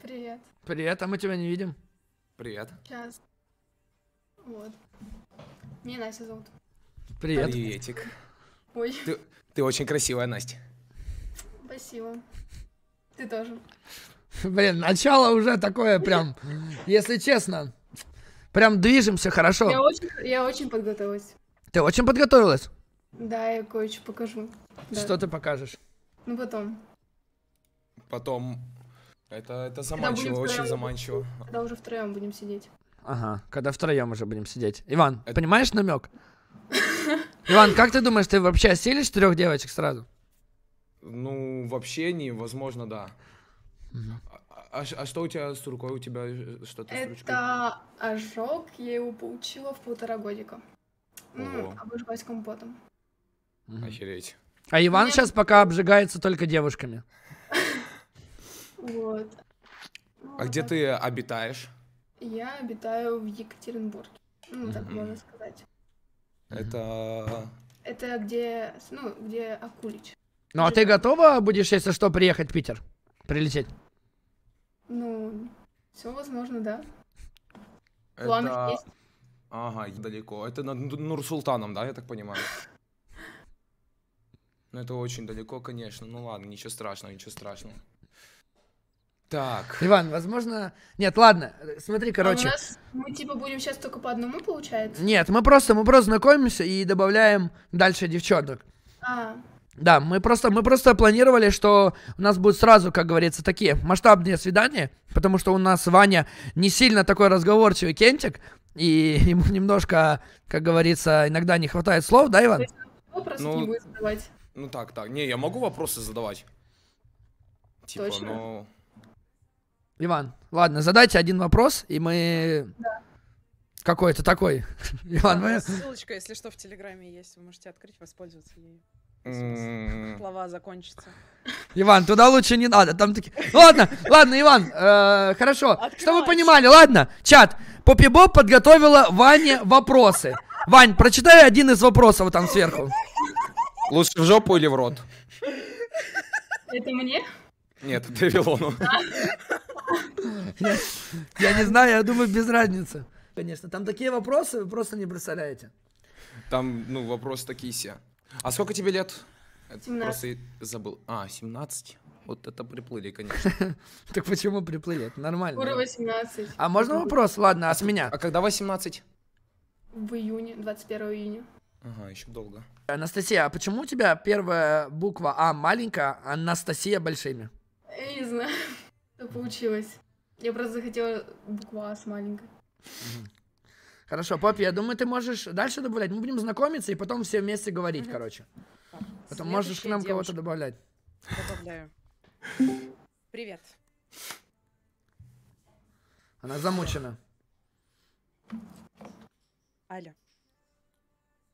Привет. Привет, а мы тебя не видим. Привет. Сейчас. Вот. Меня Настя зовут. Привет. Приветик. Ой. Ты, ты очень красивая, Настя. Спасибо. Ты тоже. Блин, начало уже такое прям, если честно, прям движемся хорошо. Я очень, я очень подготовилась. Ты очень подготовилась? Да, я кое-что покажу. Что да. ты покажешь? Ну, потом. Потом это, это заманчиво, втроем, очень заманчиво. Когда уже втроем будем сидеть. Ага, когда втроем уже будем сидеть. Иван, это... понимаешь намек? Иван, как ты думаешь, ты вообще осилишь трех девочек сразу? Ну, вообще не, возможно, да. А, а, а что у тебя с рукой? У тебя что-то Это с ручкой? ожог, я его получила в полтора годика. Ну, Ого. Обожглась компотом. Охереть. А Иван Нет. сейчас пока обжигается только девушками. Вот. А где ты обитаешь? Я обитаю в Екатеринбурге. Ну, так можно сказать. Это... Это где, ну, где Акулич. Ну, а ты готова будешь, если что, приехать в Питер? Прилететь? Ну, все возможно, да. Планы есть. Ага, далеко. Это над Нурсултаном, да, я так понимаю? Ну, это очень далеко, конечно. Ну ладно, ничего страшного, ничего страшного. Так. Иван, возможно... Нет, ладно, смотри, короче. А у нас мы типа будем сейчас только по одному, получается? Нет, мы просто, мы просто знакомимся и добавляем дальше девчонок. А. Да, мы просто, мы просто планировали, что у нас будут сразу, как говорится, такие масштабные свидания, потому что у нас Ваня не сильно такой разговорчивый кентик, и ему немножко, как говорится, иногда не хватает слов, да, Иван? Вопросы ну, не будет задавать. Ну так, так. Не, я могу вопросы задавать. Типа, Точно? но... Ну, Иван, ладно, задайте один вопрос, и мы... Да. Какой-то такой. Иван, мы... Ссылочка, если что, в Телеграме есть. Вы можете открыть, воспользоваться ею. М-м-м. Слова закончатся. Иван, туда лучше не надо. Там такие. Ладно, ладно, Иван, э, хорошо. Открывай. Что вы понимали? Ладно, чат. Поппи Боб подготовила Ване вопросы. Вань, прочитай один из вопросов там сверху. Лучше в жопу или в рот? Это мне? Нет, это Вилону. Я не знаю, я думаю, без разницы. Конечно, там такие вопросы, вы просто не представляете. Там, ну, вопросы такие все. А сколько тебе лет? 17. Просто забыл. А, 17. Вот это приплыли, конечно. Так почему приплыли? Это нормально. Скоро 18. А можно вопрос? Ладно, а с меня. А когда 18? В июне, 21 июня. Ага, еще долго. Анастасия, а почему у тебя первая буква А маленькая, а Анастасия большими? Я не знаю, что получилось. Я просто захотела букву А с маленькой. Хорошо, Поппи, я думаю, ты можешь дальше добавлять. Мы будем знакомиться и потом все вместе говорить, угу. короче. Так, потом можешь к нам кого-то добавлять. Добавляю. Привет. Она замучена. Аля.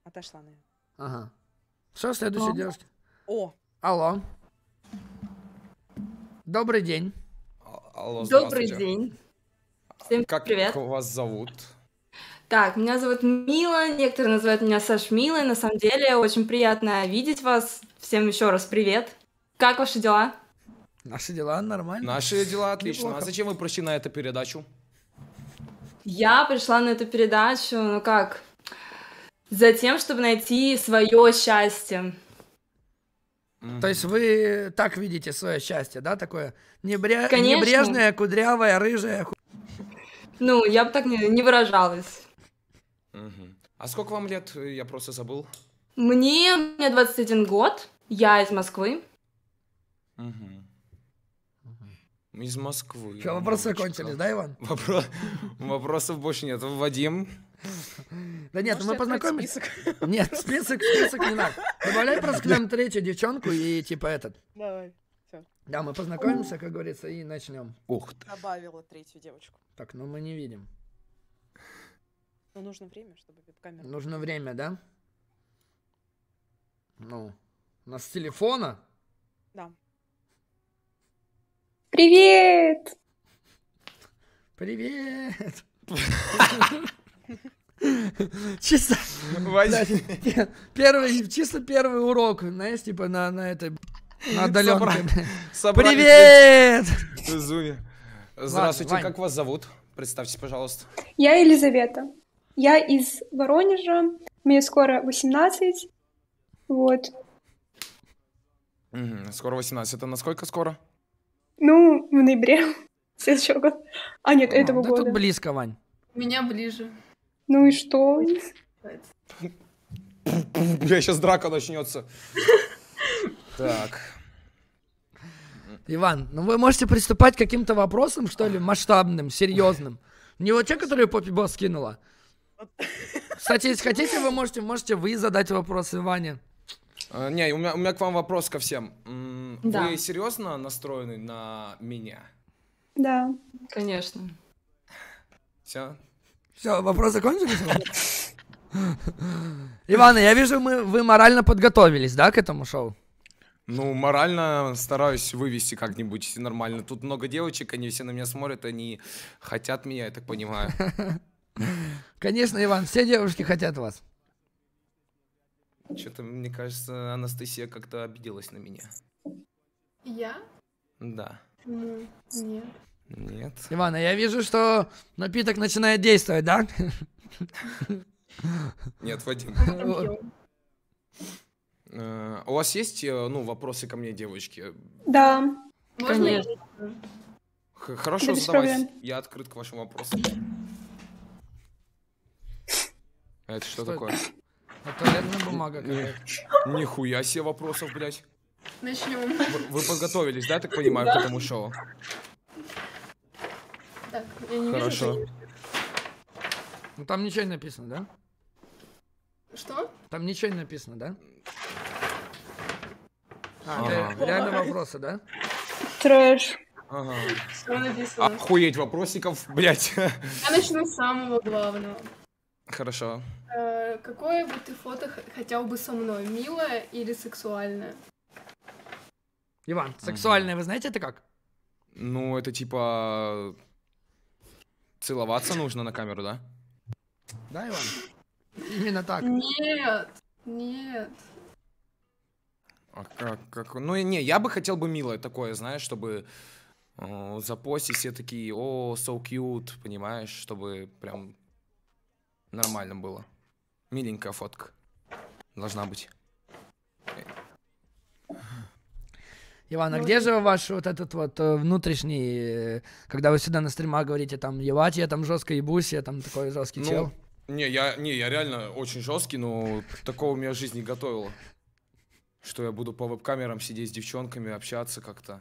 Отошла, наверное. Ага. Что следующая девушка? О. Алло. Добрый день. А, алло, Добрый день. А, Всем как привет. Как вас зовут? Так, меня зовут Мила, некоторые называют меня Саш Милой. На самом деле, очень приятно видеть вас. Всем еще раз привет. Как ваши дела? Наши дела нормально. Наши дела отлично. А Неплохо. А зачем вы пришли на эту передачу? Я пришла на эту передачу, ну как, за тем, чтобы найти свое счастье. Угу. То есть вы так видите свое счастье, да, такое небре... небрежное, кудрявое, рыжее. Ну, я бы так не, не выражалась. Угу. А сколько вам лет? Э, я просто забыл. Мне, мне 21 год, я из Москвы. Угу. Из Москвы. Что, вопросы кончились, да, Иван? Вопро... Вопросов больше нет. Вадим? Да нет, ну мы познакомимся. Нет, список, список не надо. Добавляй просто к нам третью девчонку и типа этот. Давай. Да, мы познакомимся, как говорится, и начнем. Ух ты. Добавила третью девочку. Так, ну мы не видим. Ну, нужно время, чтобы веб-камера... Нужно время, да? Ну, у нас с телефона? Да. Привет! Привет! Чисто... Первый, чисто первый урок, знаешь, типа на, на этой... На отдаленке. Привет! Зуми. Здравствуйте, как вас зовут? Представьтесь, пожалуйста. Я Елизавета. Я из Воронежа. Мне скоро 18. Вот. Угу, скоро 18. Это насколько скоро? Ну, в ноябре следующего года. А, нет, а, этого да года. Тут близко, Вань. Меня ближе. Ну и что? Бля, сейчас драка начнется. Так. Иван, ну вы можете приступать к каким-то вопросам, что ли, масштабным, серьезным. Не вот те, которые Поппи Босс скинула. Кстати, если хотите, вы можете, можете вы задать вопрос Иване. А, не, у меня, у меня к вам вопрос ко всем. Да. Вы серьезно настроены на меня? Да. Конечно. Все? Все, вопрос закончились? Иван, я вижу, мы, вы морально подготовились, да, к этому шоу? Ну, морально стараюсь вывести как-нибудь нормально. Тут много девочек, они все на меня смотрят, они хотят меня, я так понимаю. Конечно, Иван, все девушки хотят вас. Что-то, мне кажется, Анастасия как-то обиделась на меня. Я? Да. Ну, нет. Нет. Иван, а я вижу, что напиток начинает действовать, да? Нет, Вадим. А э, у вас есть, э, ну, вопросы ко мне, девочки? Да. Конечно. Хорошо, да Я открыт к вашим вопросам. А это что, такое? Это туалетная бумага какая-то. Нихуя себе вопросов, блядь. Начнем. Вы, подготовились, да, так понимаю, к этому шоу? Так, я не Хорошо. вижу. Ну там ничего не написано, да? Что? Там ничего не написано, да? А, Ага. ре- реально вопросы, да? Трэш. Ага. Что написано? Охуеть вопросиков, блять. Я начну с самого главного. Хорошо. Э, Какое бы ты фото х- хотел бы со мной? Милое или сексуальное? Иван, сексуальное, вы знаете это как? Ну, это типа Целоваться нужно на камеру, да? Да, Иван? Именно так. Нет, нет. А как, как? Ну, не, я бы хотел бы милое такое, знаешь, чтобы э, запостить все такие, о, so cute, понимаешь, чтобы прям нормально было. Миленькая фотка должна быть. Иван, а ну, где же ваш вот этот вот э, внутренний, э, когда вы сюда на стримах говорите, там, ебать, я там жестко ебусь, я там такой жесткий ну, чел? Не, я, не, я реально очень жесткий, но такого меня жизнь не готовила. Что я буду по веб-камерам сидеть с девчонками, общаться как-то.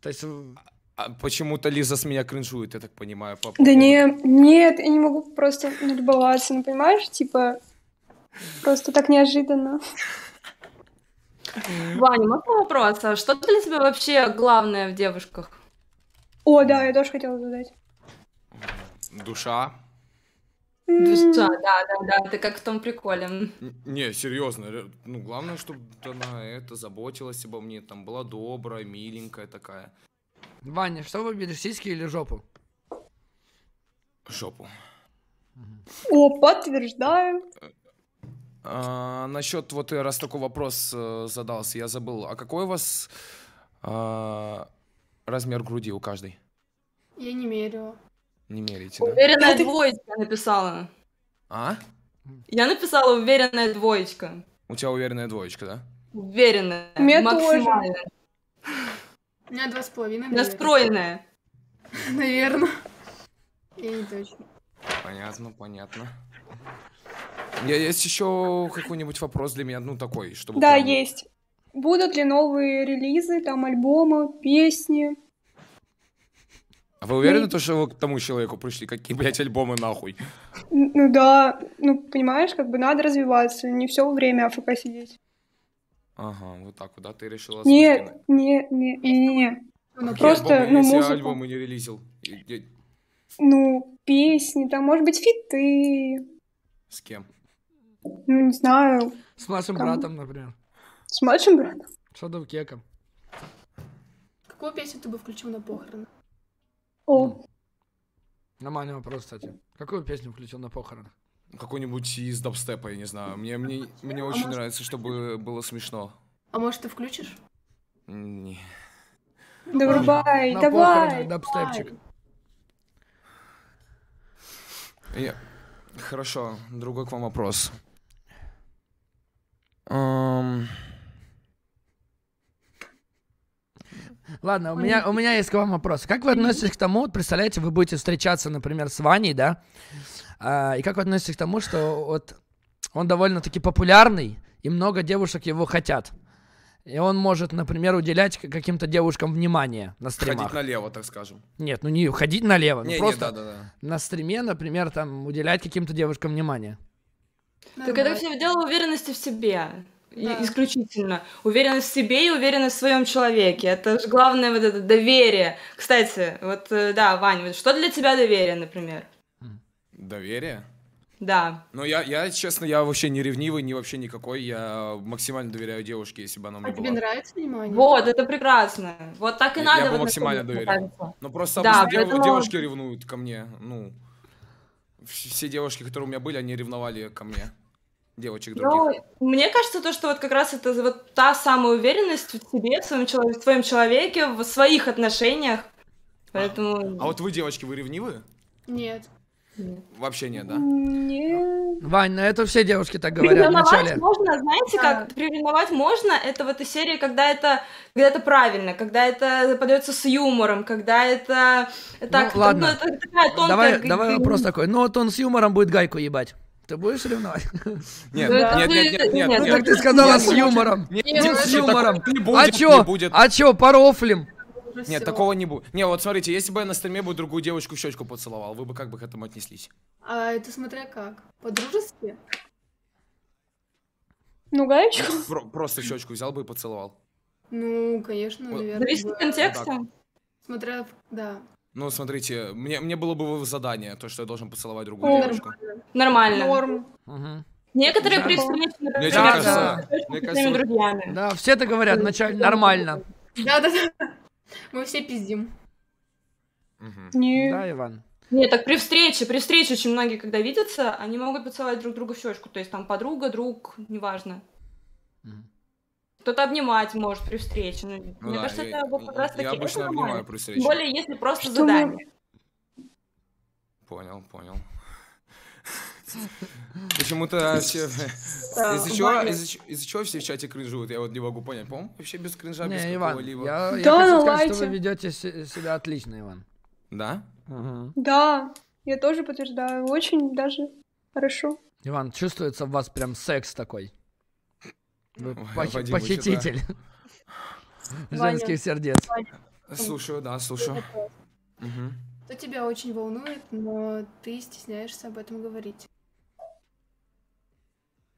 То есть... А, а почему-то Лиза с меня кринжует, я так понимаю. По да не, нет, я не могу просто не любоваться, ну понимаешь, типа, просто так неожиданно. Ваня, можно вопрос? А что для тебя вообще главное в девушках? О, да, я тоже хотела задать. Душа. Душа, да, да, да, ты как в том приколе. Не, серьезно, ну главное, чтобы она это заботилась обо мне, там была добрая, миленькая такая. Ваня, что вы выберешь, сиськи или жопу? Жопу. О, подтверждаю. Э, а, насчет, вот э, раз такой вопрос э, задался, я забыл. А какой у вас э, размер груди у каждой? Я не мерю Не мерите, да? Уверенная ну, двоечка написала. А? Я написала уверенная двоечка. У тебя уверенная двоечка, да? Уверенная. Мне максимально. тоже. У меня два с половиной. Настроенная. Наверное. Я не точно. Понятно, понятно. Я есть еще какой-нибудь вопрос для меня, ну такой, чтобы. Да, прям... есть. Будут ли новые релизы, там альбомы, песни? А вы уверены, ну, то, что вы к тому человеку пришли? Какие, блядь, альбомы нахуй? Ну да, ну понимаешь, как бы надо развиваться, не все время АФК сидеть. Ага, вот так вот, да? Ты решила... Нет, нет, нет, не, не, не. Ну, просто, альбомы, ну, если музыку... альбомы не релизил? Ну, песни, там, может быть, фиты. С кем? Ну, не знаю. С младшим Кому? братом, например. С младшим братом? С Кеком. Какую песню ты бы включил на похороны? О. Ну. Нормальный вопрос, кстати. Какую песню включил на похоронах? Какой-нибудь из дабстепа, я не знаю. Мне, мне, а мне очень может... нравится, чтобы было смешно. А может, ты включишь? Не. Да врубай, давай, давай. дабстепчик. Я... Хорошо, другой к вам вопрос. Ладно, у меня, у меня есть к вам вопрос. Как вы относитесь к тому, вот представляете, вы будете встречаться, например, с Ваней, да? А, и как вы относитесь к тому, что вот он довольно-таки популярный, и много девушек его хотят? И он может, например, уделять каким-то девушкам внимание на стримах. Ходить налево, так скажем. Нет, ну не ходить налево, ну не, ну просто не, да, да, да. на стриме, например, там уделять каким-то девушкам внимание. Нормально. Ты когда все дело уверенности в себе. Да. Исключительно. Уверенность в себе и уверенность в своем человеке. Это же главное вот это доверие. Кстати, вот э, да, Вань, вот что для тебя доверие, например? Доверие? Да. Но ну, я, я, честно, я вообще не ревнивый, не вообще никакой. Я максимально доверяю девушке, если бы она мне А была. тебе нравится внимание? Вот, это прекрасно. Вот так и я, надо. Я вот максимально доверяю. Но ну, просто да, поэтому... девушки ревнуют ко мне. Ну, все девушки, которые у меня были, они ревновали ко мне. Девочек ну, других. Ну, мне кажется, то, что вот как раз это вот та самая уверенность в себе, в своем, человеке, в своем человеке, в своих отношениях. А. Поэтому... А, а вот вы, девочки, вы ревнивы? Нет. Вообще нет, да? Нет. Вань, на ну это все девушки так говорят вначале. можно, знаете, как да. приревновать можно, это в этой серии, когда это, когда это правильно, когда это подается с юмором, когда это так, ну, ладно. Это, это такая тонкая... Давай, давай вопрос такой, ну вот он с юмором будет гайку ебать. Ты будешь ревновать? Нет, да. нет, нет, нет, нет, Ну так ты сказала с юмором. Нет, с юмором. А чё? А чё, порофлим? Уже Нет, все. такого не будет. Не, вот смотрите, если бы я на стриме бы другую девочку в щечку поцеловал, вы бы как бы к этому отнеслись? А это смотря как. По-дружески? Ну, гаечку? Про- просто щечку взял бы и поцеловал. Ну, конечно, наверное. Зависит от контекста. Ну смотря, да. Ну, смотрите, мне, мне было бы задание, то, что я должен поцеловать другую О, девушку. Нормально. Норм. Угу. Некоторые да. при например, да, да. друзьями. Да, все это говорят, вначале нормально. Да, да, да. Мы все пиздим. Не. Да, Иван. Нет, так при встрече, при встрече очень многие, когда видятся, они могут поцеловать друг друга в щечку. То есть там подруга, друг, неважно. Кто-то обнимать может при встрече. Ну, ну мне да, кажется, я, это как раз таки... Я обычно обнимаю нормально. при встрече. Более, если просто Что задание. Понял, понял. Почему-то все... Э, из-за чего, из из чего все в чате кринжуют? Я вот не могу понять. по вообще без кринжа, не, без какого-либо. Я, я хочу сказать, что вы ведете себя отлично, Иван. Да? Угу. Да, я тоже подтверждаю. Очень даже хорошо. Иван, чувствуется в вас прям секс такой. Вы Ой, пох- Вадим, похититель. Женских сердец. Слушаю, да, слушаю. Угу. Что тебя очень волнует, но ты стесняешься об этом говорить.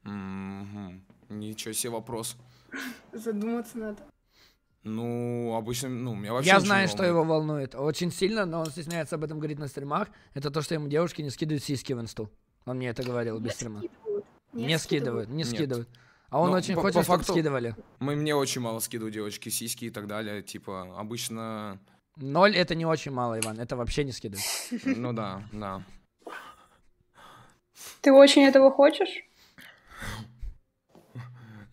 Угу. Ничего себе вопрос. Задуматься надо. Ну, обычно, ну, меня вообще Я знаю, что его волнует. Очень сильно, но он стесняется об этом говорить на стримах. Это то, что ему девушки не скидывают сиськи в инсту. Он мне это говорил без стрима. Не, не скидывают, не скидывают. А он очень хочет, чтобы скидывали. Мы мне очень мало скидывают девочки сиськи и так далее. Типа, обычно... Ноль — это не очень мало, Иван. Это вообще не скидывают. Ну да, да. Ты очень этого хочешь?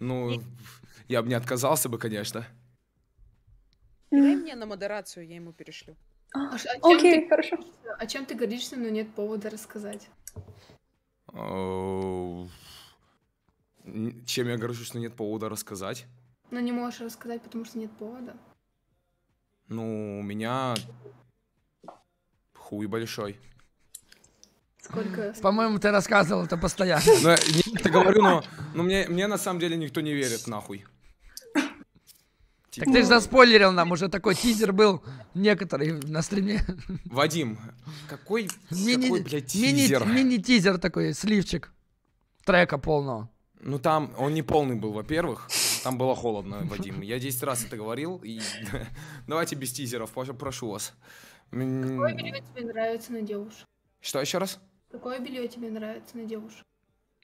Ну, я бы не отказался бы, конечно. Дай мне на модерацию, я ему перешлю. А, а, а Окей, ты, хорошо. О чем ты гордишься, но нет повода рассказать? чем я горжусь, но нет повода рассказать? Но не можешь рассказать, потому что нет повода. Ну, у меня хуй большой. Сколько? По-моему, ты рассказывал это постоянно. Да, ну, не, говорю, но, но мне, мне на самом деле никто не верит, нахуй. Так ты же типа- заспойлерил нам, уже такой тизер был некоторый на стриме. Вадим, какой, мини, какой блядь, тизер? Мини-тизер мини такой, сливчик трека полного. Ну там, он не полный был, во-первых. Там было холодно, Вадим. Я 10 раз это говорил. И... Давайте без тизеров, прошу вас. Какой период тебе нравится на девушек? Что еще раз? Какое белье тебе нравится на девушек?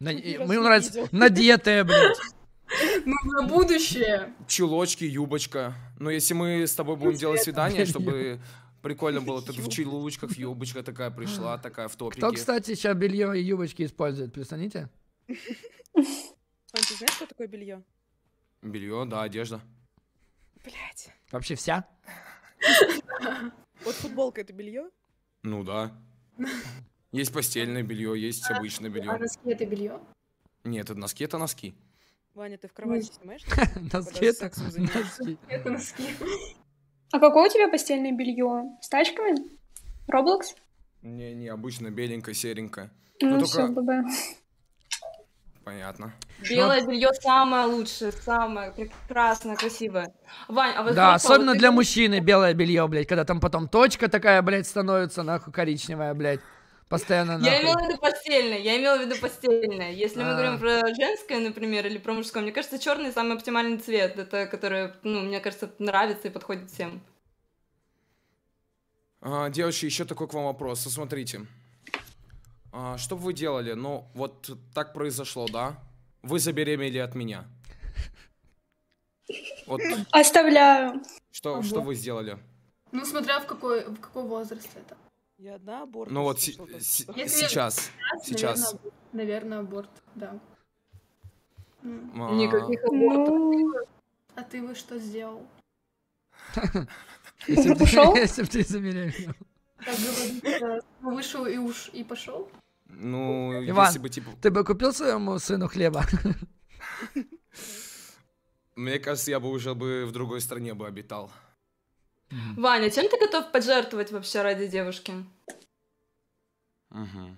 На... Мне нравится надетое, блядь. Ну, на будущее. Чулочки, юбочка. Но ну, если мы с тобой будем делать свидание, чтобы прикольно было, ты в чулочках, юбочка такая пришла, а. такая в топике. Кто, кстати, сейчас белье и юбочки использует, представляете? Он, ты знаешь, что такое белье? Белье, да, одежда. Блять. Вообще вся? Вот футболка это белье? Ну да. Есть постельное белье, есть а, обычное белье. А носки это белье? Нет, это носки это носки. Ваня, ты в кровати снимаешь? Носки это носки. Это носки. А какое у тебя постельное белье? С тачками? Роблокс? Не, не, обычно беленькое, серенькое. Ну, ну все, ББ. Понятно. Белое белье самое лучшее, самое прекрасное, красивое. Вань, а вот Да, особенно для мужчины белое белье, блядь, когда там потом точка такая, блядь, становится, нахуй, коричневая, блядь постоянно... Нахуй. Я имела в виду постельное, я имела в виду постельное. Если мы а. говорим про женское, например, или про мужское, мне кажется, черный самый оптимальный цвет, это который, ну, мне кажется, нравится и подходит всем. А, девочки, еще такой к вам вопрос. Смотрите. А, что бы вы делали? Ну, вот так произошло, да? Вы забеременели от меня. Вот. Оставляю. Что, Ого. что вы сделали? Ну, смотря в какой, в какой возраст это. Я одна аборт. Ну вот слышала, сейчас, сейчас. Наверное, аборт, да. Никаких ну. абортов. А ты бы что сделал? Если бы ты забеременела. Как говорится, вышел и уж и пошел. Ну, если бы типа. Ты бы купил своему сыну хлеба? Мне кажется, я бы уже бы в другой стране бы обитал. Угу. Ваня, чем ты готов пожертвовать вообще ради девушки? Угу.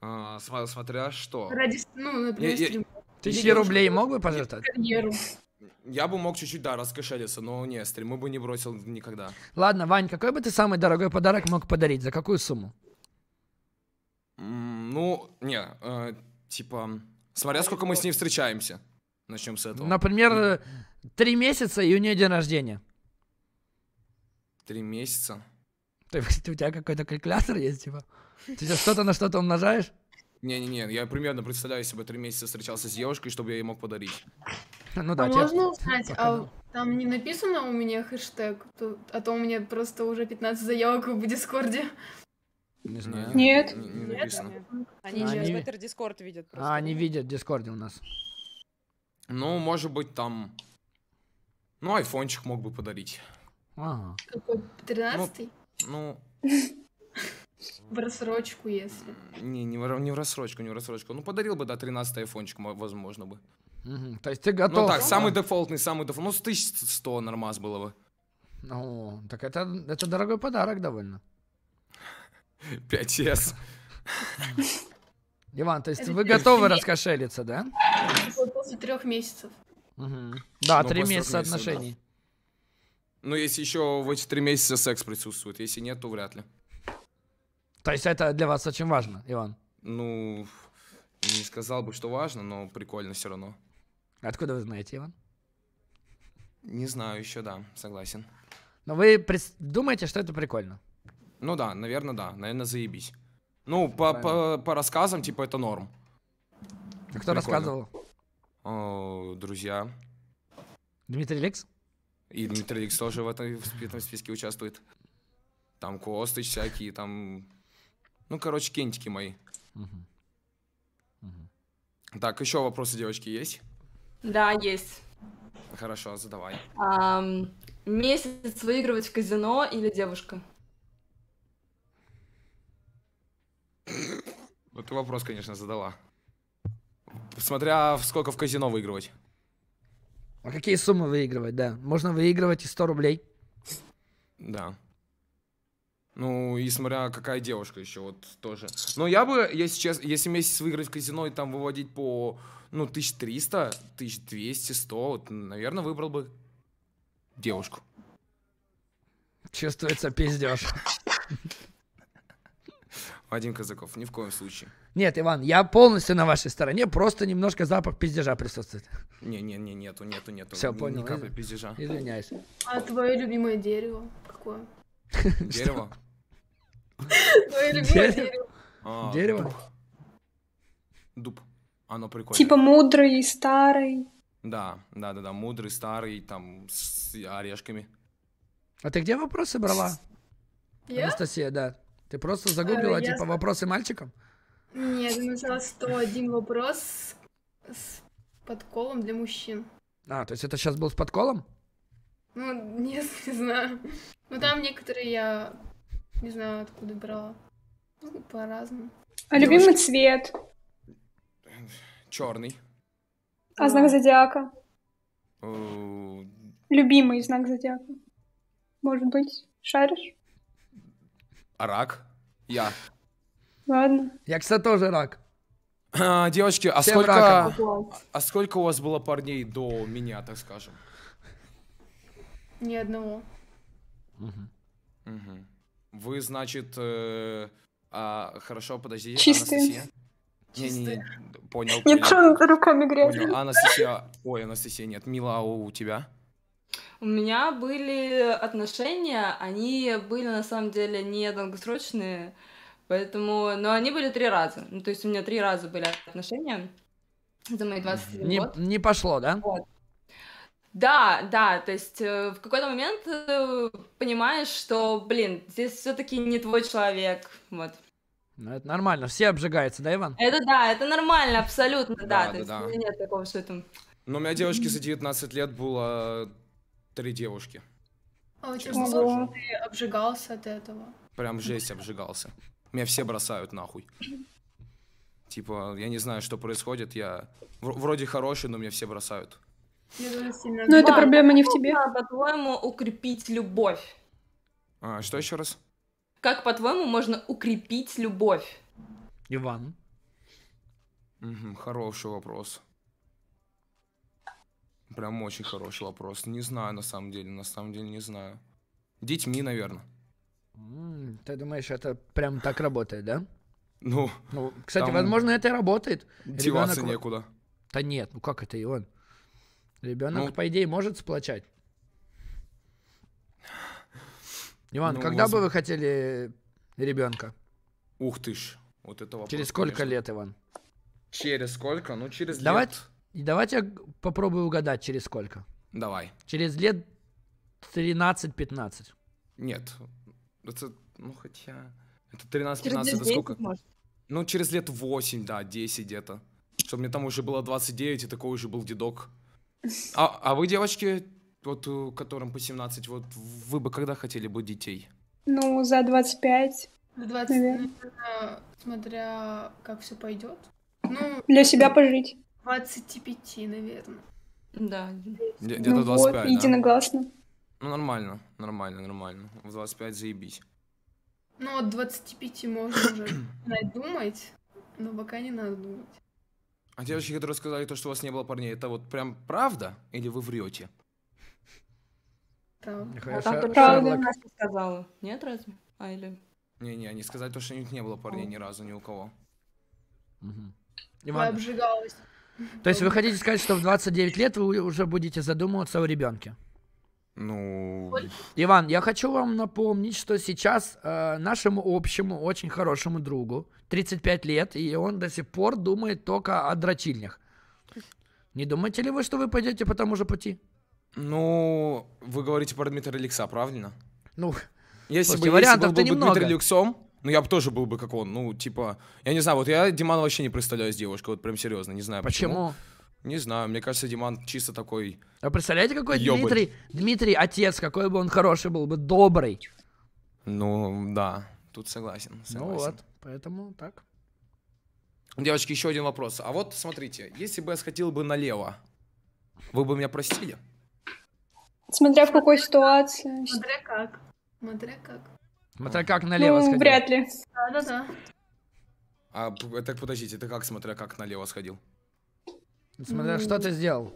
А, см- смотря что. Ради, ну, например, я, я... Тысячи рублей мог бы пожертвовать? Карьеру. Я бы мог чуть-чуть, да, раскошелиться, но не, стримы бы не бросил никогда. Ладно, Вань, какой бы ты самый дорогой подарок мог подарить? За какую сумму? ну, не, э, типа, смотря сколько мы с ней встречаемся. Начнем с этого. Например, три месяца и у нее день рождения три месяца. Ты, у тебя какой-то калькулятор есть, типа? Ты что-то на что-то умножаешь? Не-не-не, я примерно представляю себе три месяца встречался с девушкой, чтобы я ей мог подарить. Ну а да, а тебе... можно узнать, а да. там не написано у меня хэштег? то, а то у меня просто уже 15 заявок в Дискорде. Не знаю. Нет. Не, не написано. Нет. Они, а они через Дискорд видят. Просто. А, они видят в Дискорде у нас. Ну, может быть, там... Ну, айфончик мог бы подарить. Какой? Тринадцатый? Ну... ну. В рассрочку, если. Не, не в, не в рассрочку, не в рассрочку. Ну, подарил бы, да, 13 айфончик, возможно бы. Угу. То есть ты готов? Ну так, самый дефолтный, самый дефолтный. Ну, с 1100 нормас было бы. Ну, так это, это дорогой подарок довольно. 5С. Иван, то есть вы готовы раскошелиться, да? После трех месяцев. Да, ну, три месяца отношений. Ну, если еще в эти три месяца секс присутствует. Если нет, то вряд ли. То есть это для вас очень важно, Иван? Ну, не сказал бы, что важно, но прикольно все равно. Откуда вы знаете, Иван? Не знаю еще, да, согласен. Но вы думаете, что это прикольно? Ну да, наверное, да. Наверное, заебись. Ну, по, по, по рассказам, типа, это норм. А кто Прикольно. рассказывал? О, э, друзья. Дмитрий Лекс? И Дмитрий Икс тоже в этом, в этом списке участвует. Там Костыч всякие, там... Ну, короче, кентики мои. Так, еще вопросы, девочки, есть? Да, есть. Хорошо, задавай. А, месяц выигрывать в казино или девушка? Вот вопрос, конечно, задала. Смотря сколько в казино выигрывать. А какие суммы выигрывать, да? Можно выигрывать и 100 рублей. Да. Ну, и смотря какая девушка еще, вот тоже. Но я бы, если сейчас, если месяц выиграть в казино и там выводить по, ну, 1300, 1200, 100, вот, наверное, выбрал бы девушку. Чувствуется пиздеж. Вадим Казаков, ни в коем случае. Нет, Иван, я полностью на вашей стороне, просто немножко запах пиздежа присутствует. Не, не, не, нету, нету, нету. Все, ни, понял. Ни пиздежа. Извиняюсь. А твое любимое дерево какое? Дерево? Твое любимое дерево. Дерево? А, дуб. Оно прикольное. Типа мудрый, старый. Да, да, да, да, мудрый, старый, там, с орешками. А ты где вопросы брала? Я? Анастасия, да. Ты просто загуглила, э, я... типа, вопросы мальчикам? Нет, я нашла 101 вопрос с подколом для мужчин. А, то есть это сейчас был с подколом? Ну, нет, не знаю. Ну, там некоторые я не знаю, откуда брала. Ну, по-разному. А Девушки. любимый цвет? Черный. А знак зодиака? Э, любимый знак зодиака. Может быть, шаришь? рак? Я. Ладно. Я, кстати, тоже рак. А, девочки, а сколько, а сколько у вас было парней до меня, так скажем? Ни одного. Угу. Угу. Вы, значит, э, а, хорошо, подождите. Чистые. Анастасия. Не, не, не, понял. Нет, что руками грязь? Понял. Анастасия, ой, Анастасия, нет, Мила, а у тебя? У меня были отношения, они были на самом деле не долгосрочные, поэтому, но они были три раза. Ну, то есть у меня три раза были отношения за мои 27 не, год. Не пошло, да? Вот. Да, да, то есть э, в какой-то момент э, понимаешь, что, блин, здесь все-таки не твой человек, вот. Ну, это нормально, все обжигаются, да, Иван? Это да, это нормально, абсолютно, да, да, то да, есть да. нет такого, что это... Ну у меня девочки за 19 лет было три девушки. А, честно, ты обжигался от этого. Прям жесть обжигался. Меня все бросают нахуй. Типа, я не знаю, что происходит, я вроде хороший, но меня все бросают. Ну это проблема не в тебе. Как, по-твоему, укрепить любовь? А, что еще раз? Как, по-твоему, можно укрепить любовь? Иван. Угу, хороший вопрос. Прям очень хороший вопрос. Не знаю, на самом деле, на самом деле не знаю. Детьми, наверное. Mm, ты думаешь, это прям так работает, да? Ну, ну кстати, там... возможно, это и работает. Деваться Ребенок... некуда. Да нет, ну как это и он? Ребенок, ну... по идее, может сплочать. Иван, ну, когда возможно. бы вы хотели ребенка? Ух ты ж, вот это вопрос. Через сколько конечно. лет, Иван? Через сколько? Ну, через Давайте... лет и давайте я попробую угадать, через сколько. Давай. Через лет 13-15. Нет. Это, ну, хотя... Это 13-15, это сколько? Может. Ну, через лет 8, да, 10 где-то. Чтобы мне там уже было 29, и такой уже был дедок. А, а вы, девочки, вот э, которым по 17, вот вы бы когда хотели бы детей? Ну, за 25. За 20, наверное, смотря как все пойдет. Ну, Для себя ну, пожить. 25, наверное. Да. Ну где-то ну 25, единогласно. Ну, нормально, нормально, нормально. В 25 заебись. Ну, от 25 можно уже надумать но пока не надо думать. А девочки, которые сказали то, что у вас не было парней, это вот прям правда или вы врете? Да. А там только правда Настя сказала. Нет, разве? А или... Не-не, они сказали то, что у них не было парней ни разу, ни у кого. Угу. Иван. обжигалась. То есть вы хотите сказать, что в 29 лет вы уже будете задумываться о ребенке? Ну... Иван, я хочу вам напомнить, что сейчас э, нашему общему, очень хорошему другу 35 лет, и он до сих пор думает только о дрочильнях. Не думаете ли вы, что вы пойдете по тому же пути? Ну, вы говорите про Дмитрия Лекса, правильно? Ну, если Слушайте, бы, вариантов если бы был немного. Дмитрий Люксом, ну, я бы тоже был бы как он. Ну, типа, я не знаю, вот я Диман вообще не представляю с девушкой, вот прям серьезно, не знаю почему. Почему? Не знаю, мне кажется, Диман чисто такой... А представляете, какой ёбарь. Дмитрий, Дмитрий отец, какой бы он хороший был бы, добрый. Ну, да, тут согласен, ну согласен. Ну вот, поэтому так. Девочки, еще один вопрос. А вот, смотрите, если бы я сходил бы налево, вы бы меня простили? Смотря в какой ситуации. Смотря как. Смотря как. Смотря как налево ну, сходил. вряд ли. Да-да-да. А, так подождите, это как смотря как налево сходил? Смотря mm. что ты сделал.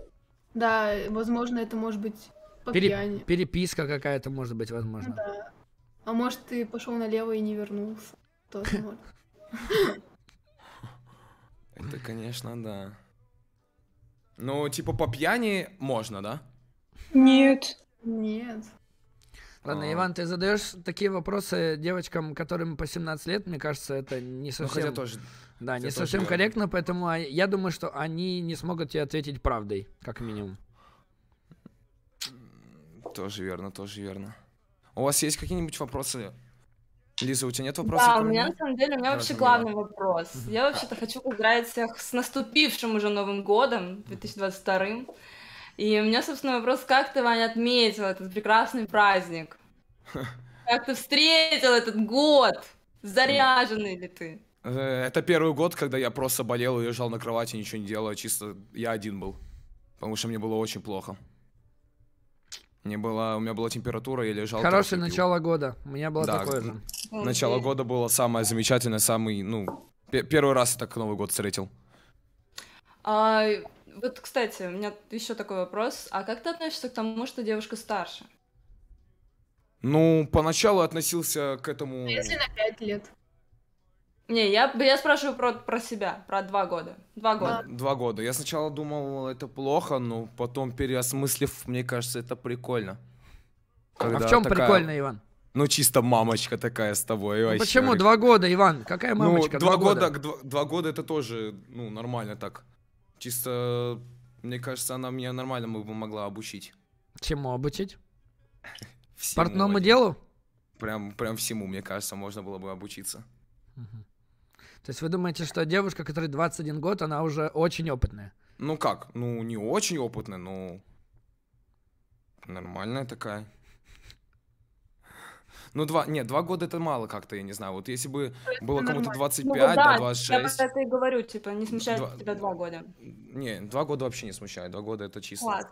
Да, возможно, это может быть по Пере пьяни. Переписка какая-то может быть, возможно. Ну да. А может, ты пошел налево и не вернулся. Тоже может. Это, конечно, да. Ну, типа, по пьяни можно, да? Нет. Нет. Ладно, а. Иван, ты задаешь такие вопросы девочкам, которым по 17 лет, мне кажется, это не ну, совсем... Ну, тоже... Да, не совсем тоже... корректно, поэтому а, я думаю, что они не смогут тебе ответить правдой, как минимум. Тоже верно, тоже верно. У вас есть какие-нибудь вопросы? Лиза, у тебя нет вопросов? Да, у меня на самом деле, у меня да, вообще главный было. вопрос. Я вообще-то хочу поздравить всех с наступившим уже Новым годом, 2022. И у меня, собственно, вопрос, как ты, Ваня, отметил этот прекрасный праздник? Как ты встретил этот год? Заряженный ли ты? Э, это первый год, когда я просто болел и лежал на кровати, ничего не делал, чисто я один был. Потому что мне было очень плохо. Мне была, у меня была температура, я лежал. Хорошее начало года. У меня было да, такое же. Начало года было самое замечательное, самый, ну, первый раз я так Новый год встретил. А, вот, кстати, у меня еще такой вопрос. А как ты относишься к тому, что девушка старше? Ну, поначалу относился к этому... А если на пять лет. Не, я, я спрашиваю про, про себя, про два года. Два года. Да. Два года. Я сначала думал, это плохо, но потом переосмыслив, мне кажется, это прикольно. Когда а в чем такая... прикольно, Иван? Ну, чисто мамочка такая с тобой. Ну, вообще. почему два года, Иван? Какая ну, мамочка? Ну, два, два года. года. Два, два года это тоже, ну, нормально так. Чисто, мне кажется, она меня нормально бы могла обучить. Чему обучить? Всему Портному делу? Прям, прям всему, мне кажется, можно было бы обучиться. Угу. То есть вы думаете, что девушка, которой 21 год, она уже очень опытная? Ну как? Ну, не очень опытная, но нормальная такая. Ну, два, нет, два года это мало как-то, я не знаю. Вот если бы ну, это было кому-то 25, ну, да, да, 26. Я это и говорю, типа, не смущает два... тебя два года. Не, два года вообще не смущает, два года это чисто. Класс.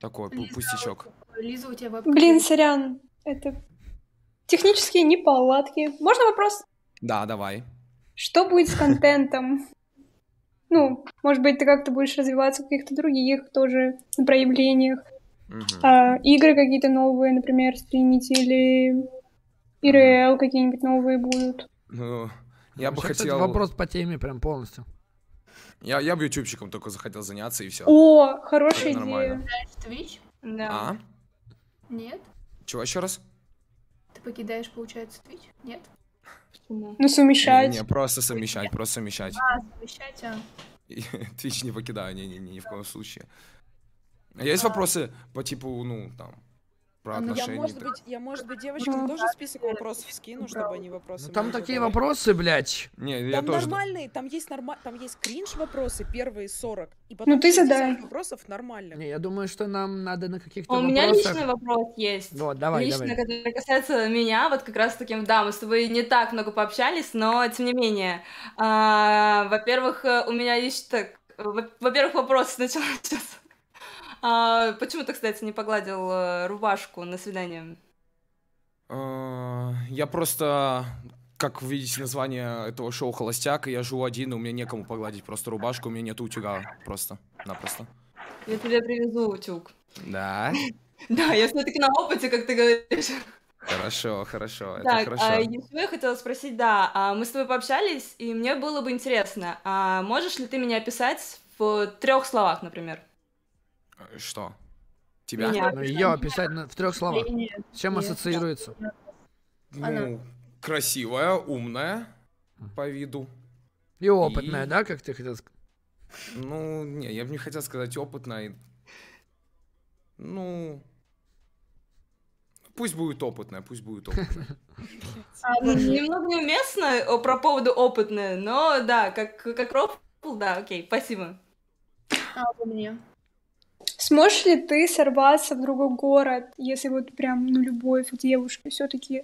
Такой Лиза, пустячок. Лиза, у тебя вопрос. Блин, сорян, это технические неполадки. Можно вопрос? Да, давай. Что будет с контентом? Ну, может быть, ты как-то будешь развиваться в каких-то других тоже проявлениях. Угу. А, игры какие-то новые, например, стримить или и реал какие-нибудь новые будут. Ну, я бы хотел... вопрос по теме прям полностью. Я, я бы ютубчиком только захотел заняться и все. О, хорошая идея. Twitch? Да. А? Нет. Чего еще раз? Ты покидаешь, получается, Twitch? Нет? Ну, совмещать. Не, просто совмещать, просто совмещать. А, совмещать, а. Твич не покидаю, не-не-не, ни в коем случае. А есть вопросы по типу, ну, там, про ну, отношения. Я может, так. быть, я, может быть, девочкам ну, тоже список вопросов скину, чтобы они вопросы... Ну, там такие задавали. вопросы, блядь. Не, я там тоже... нормальные, там есть, норма... там есть кринж вопросы, первые 40. И потом ну, ты задай. вопросов нормально. Не, я думаю, что нам надо на каких-то вопросах... У меня личный вопрос есть. Вот, давай, Лично, давай. который касается меня, вот как раз таким. да, мы с тобой не так много пообщались, но тем не менее. А, во-первых, э, у меня есть так... Во-первых, вопрос сначала сейчас. А, почему ты, кстати, не погладил э, рубашку на свидание? А, я просто как вы видите название этого шоу «Холостяк», я живу один, и у меня некому погладить просто рубашку, у меня нет утюга просто, напросто. Я тебе привезу утюг. Да? Да, я все-таки на опыте, как ты говоришь. Хорошо, хорошо, так, это хорошо. А, еще я хотела спросить, да, а мы с тобой пообщались, и мне было бы интересно, а можешь ли ты меня описать в трех словах, например? Э, что? Тебя? Меня, ну, ее описать на... в трех словах. С чем ассоциируется? Ну, красивая, умная по виду. И опытная, да, как ты хотел сказать? Ну, не, я бы не хотел сказать опытная. Ну, Пусть будет опытная, пусть будет опытная. А, ну, немного неуместно про поводу опытная, но да, как, как Рофл, да, окей, спасибо. А, мне. Сможешь ли ты сорваться в другой город, если вот прям, ну, любовь к девушке все-таки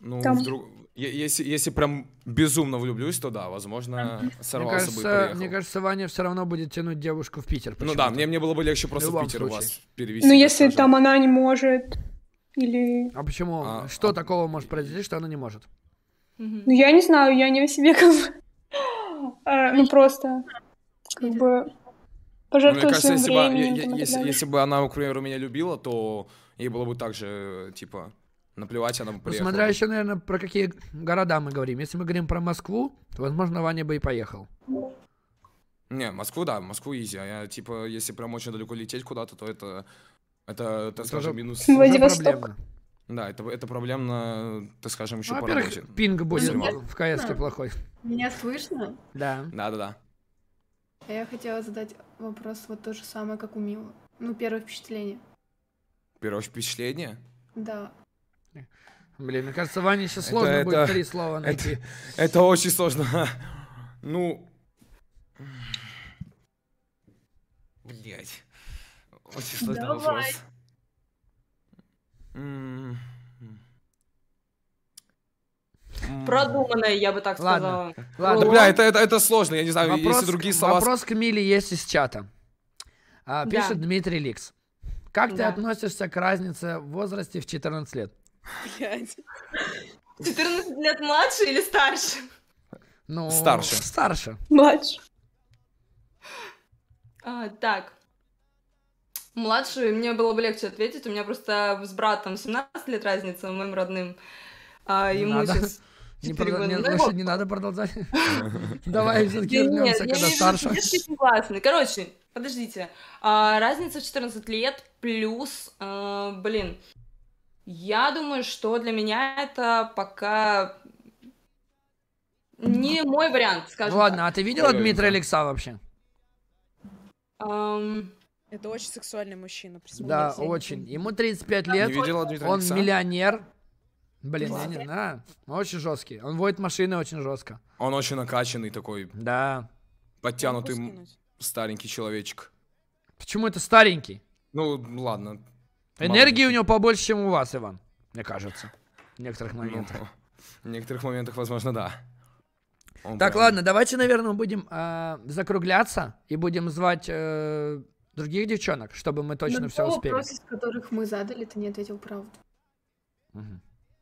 ну, там... вдруг... если, если прям безумно влюблюсь, то да, возможно, сорвался мне кажется, бы и приехал. Мне кажется, Ваня все равно будет тянуть девушку в Питер. Ну да, мне, мне было бы легче просто в, Питер случае. вас перевести. Ну если скажем. там она не может, или... А почему? А, что а... такого может произойти, что она не может? Угу. Ну я не знаю, я не о себе как бы... А, ну просто, как бы... Пожертвовать Мне кажется, если бы, если, если бы она, к примеру, меня любила, то ей было бы так же, типа, наплевать, она бы ну, приехала. Ну, смотря еще, наверное, про какие города мы говорим. Если мы говорим про Москву, то, возможно, Ваня бы и поехал. Не, Москву, да, Москву изи. А я, типа, если прям очень далеко лететь куда-то, то это, это так скажем, минус. Владивосток. Да, это, это проблемно, так скажем, еще ну, по работе. пинг будет в КС плохой. Меня слышно? Да. Да-да-да. А я хотела задать вопрос вот то же самое, как у Милы. Ну, первое впечатление. Первое впечатление? Да. Блин, мне кажется, Ване сейчас сложно это, будет три слова найти. Это, это очень сложно. Ну... Блять. Очень сложный Давай. вопрос продуманное, я бы так сказала. Ладно, ладно. Да, бля, это, это, это сложно, я не знаю, вопрос, если другие слова... Вопрос к Миле есть из чата. А, пишет да. Дмитрий Ликс. Как да. ты относишься к разнице в возрасте в 14 лет? 14 лет младше или старше? Ну, старше. Старше. Младше. А, так. Младшую мне было бы легче ответить. У меня просто с братом 17 лет разница, моим родным. А, ему сейчас не, года. Ну, не, ну, лучше не надо продолжать. Давай все-таки вернемся, когда старше. Короче, подождите. А, разница в 14 лет плюс, а, блин, я думаю, что для меня это пока не мой вариант, скажем Ладно, а ты видела Дмитрия Алекса вообще? Это очень сексуальный мужчина. Да, очень. Ему 35 лет, он миллионер, Блин, я не знаю. очень жесткий. Он водит машины очень жестко. Он очень накачанный такой, Да. подтянутый старенький человечек. Почему это старенький? Ну, ладно. Мало Энергии у него побольше, чем у вас, Иван. Мне кажется. В некоторых ну, моментах. в некоторых моментах, возможно, да. Он Так, прям- ладно, давайте, наверное, будем э, закругляться и будем звать э, других девчонок, чтобы мы точно На ну, все два успели. вопроса, из которых мы задали, ты не ответил правду. Мгм.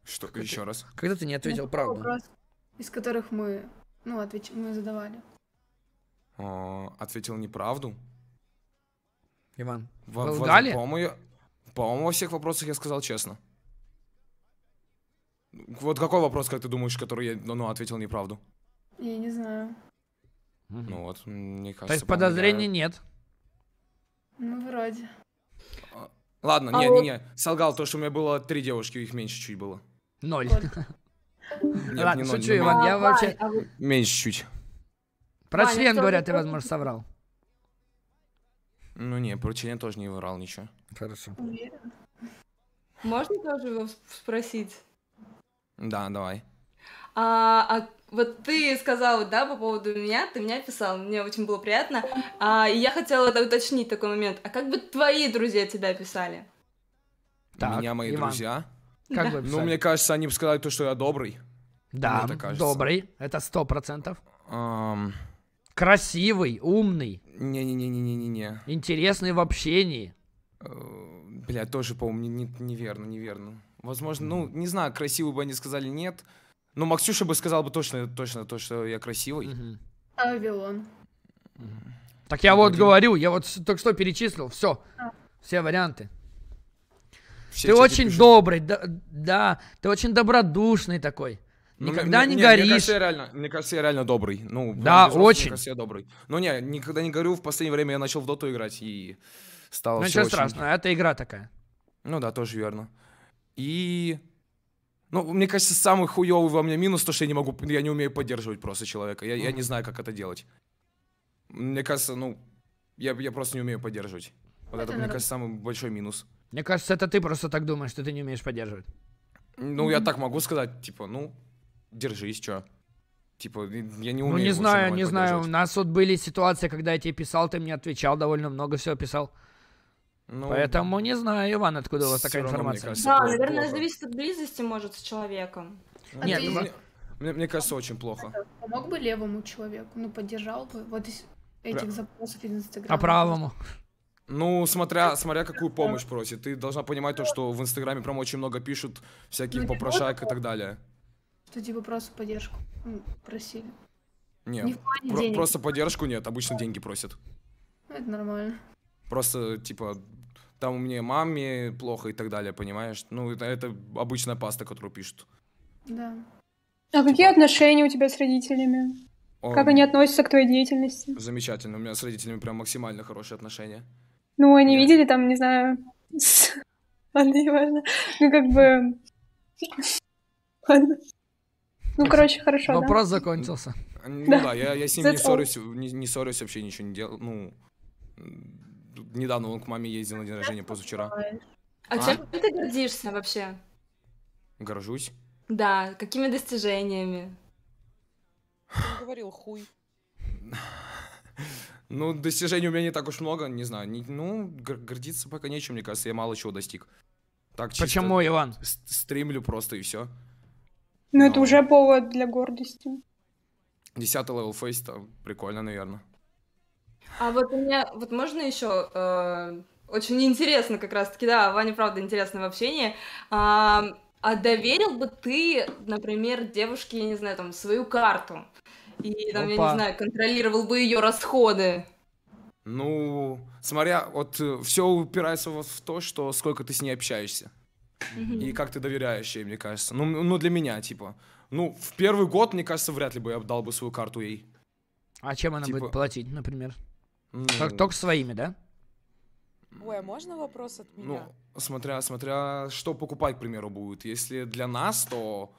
Что, как еще ты, раз? Когда ты не ну, ответил Это правду? Вопрос, из которых мы, ну, отвеч... мы задавали. О, а, ответил неправду? Иван, в, вы лгали? По-моему, по во всех вопросах я сказал честно. Вот какой вопрос, как ты думаешь, который я, ну, ответил неправду? Я не знаю. Ну вот, мне кажется... То есть подозрений я... нет? Ну, вроде. А, ладно, а не, вот... не, не, солгал то, что у меня было три девушки, их меньше чуть было. Ноль. Ладно, не шучу, Иван, я вообще... А Меньше чуть. Про член, говорят, ты, возможно, соврал. Ну не, про член тоже не врал ничего. Хорошо. Можно тоже его спросить? Да, давай. А, а вот ты сказал, да, по поводу меня, ты меня писал, мне очень было приятно. А, и я хотела уточнить такой момент. А как бы твои друзья тебя писали? Так, Меня мои Иван. друзья? Как да. вы Ну, мне кажется, они бы сказали то, что я добрый. Да, это добрый, это сто процентов. Um... Красивый, умный. Не-не-не-не-не-не. Интересный в общении. Uh, э, бля, тоже, по-моему, не, не, неверно, неверно. Возможно, ну, не знаю, красивый бы они сказали нет. Но ну, Максюша бы сказал бы точно, точно то, что я красивый. Угу. Авилон. Угу. Так я вот Один. говорю, я вот только что перечислил, все, а. все варианты. Все ты очень пишут. добрый, да, да, ты очень добродушный такой. Ну, никогда ну, не, не горишь. Мне кажется, я реально, мне кажется, я реально добрый. Ну, да, взрослый, очень. Мне кажется, я добрый. Но не, никогда не горю. В последнее время я начал в доту играть и стало Ну, ничего очень... страшного, это игра такая. Ну да, тоже верно. И... Ну, мне кажется, самый хуёвый во мне минус то, что я не могу, я не умею поддерживать просто человека. Я, mm. я не знаю, как это делать. Мне кажется, ну, я, я просто не умею поддерживать. Вот это, это мне кажется, самый большой минус. Мне кажется, это ты просто так думаешь, что ты не умеешь поддерживать. Ну, я так могу сказать, типа, ну, держись, чё. Типа, я не ну, умею. Ну, не знаю, не знаю. У нас вот были ситуации, когда я тебе писал, ты мне отвечал довольно много всего писал. Ну, Поэтому не знаю, Иван, откуда у вас такая информация. Кажется, да, наверное, плохо. зависит от близости, может, с человеком. А Нет, ты... Ну, мне, мне, мне кажется, очень плохо. Помог бы левому человеку, ну, поддержал бы вот этих Прям. запросов из Инстаграма. А правому? Ну, смотря, смотря какую помощь просит. Ты должна понимать то, что в Инстаграме прям очень много пишут всяких ну, попрошаек и так далее. Что типа просто поддержку ну, просили. Нет, Не в плане про- денег. просто поддержку нет, обычно деньги просят. Это нормально. Просто, типа, там у меня маме плохо и так далее, понимаешь? Ну, это, это обычная паста, которую пишут. Да. А какие типа. отношения у тебя с родителями? Он... Как они относятся к твоей деятельности? Замечательно, у меня с родителями прям максимально хорошие отношения. Ну, они да. видели там, не знаю... Ладно, не важно. Ну, как бы... Ладно. Ну, короче, хорошо, Вопрос да? закончился. Ну да, да я, я с ним не ссорюсь, не, не ссорюсь вообще, ничего не делал. Ну, недавно он к маме ездил на день рождения позавчера. А, а чем ты гордишься вообще? Горжусь. Да, какими достижениями? Он говорил хуй. Ну, достижений у меня не так уж много, не знаю. Не, ну, гордиться пока нечем, мне кажется, я мало чего достиг. Так, чисто. Почему, Иван? Стримлю просто и все. Ну, это уже повод для гордости. Десятый левел фейс, там прикольно, наверное. А вот у меня, вот можно еще э, очень интересно как раз-таки, да, Ваня, правда, интересно в общении. А, а доверил бы ты, например, девушке, я не знаю, там, свою карту? И, там, Опа. я не знаю, контролировал бы ее расходы. Ну, смотря, вот э, все упирается вот в то, что сколько ты с ней общаешься. Mm-hmm. И как ты доверяешь ей, мне кажется. Ну, ну, ну, для меня, типа. Ну, в первый год, мне кажется, вряд ли бы я дал бы свою карту ей. А чем она типа... будет платить, например? Ну... Только, только своими, да? Ой, а можно вопрос от ну, меня? Ну, смотря, смотря, что покупать, к примеру, будет. Если для нас, то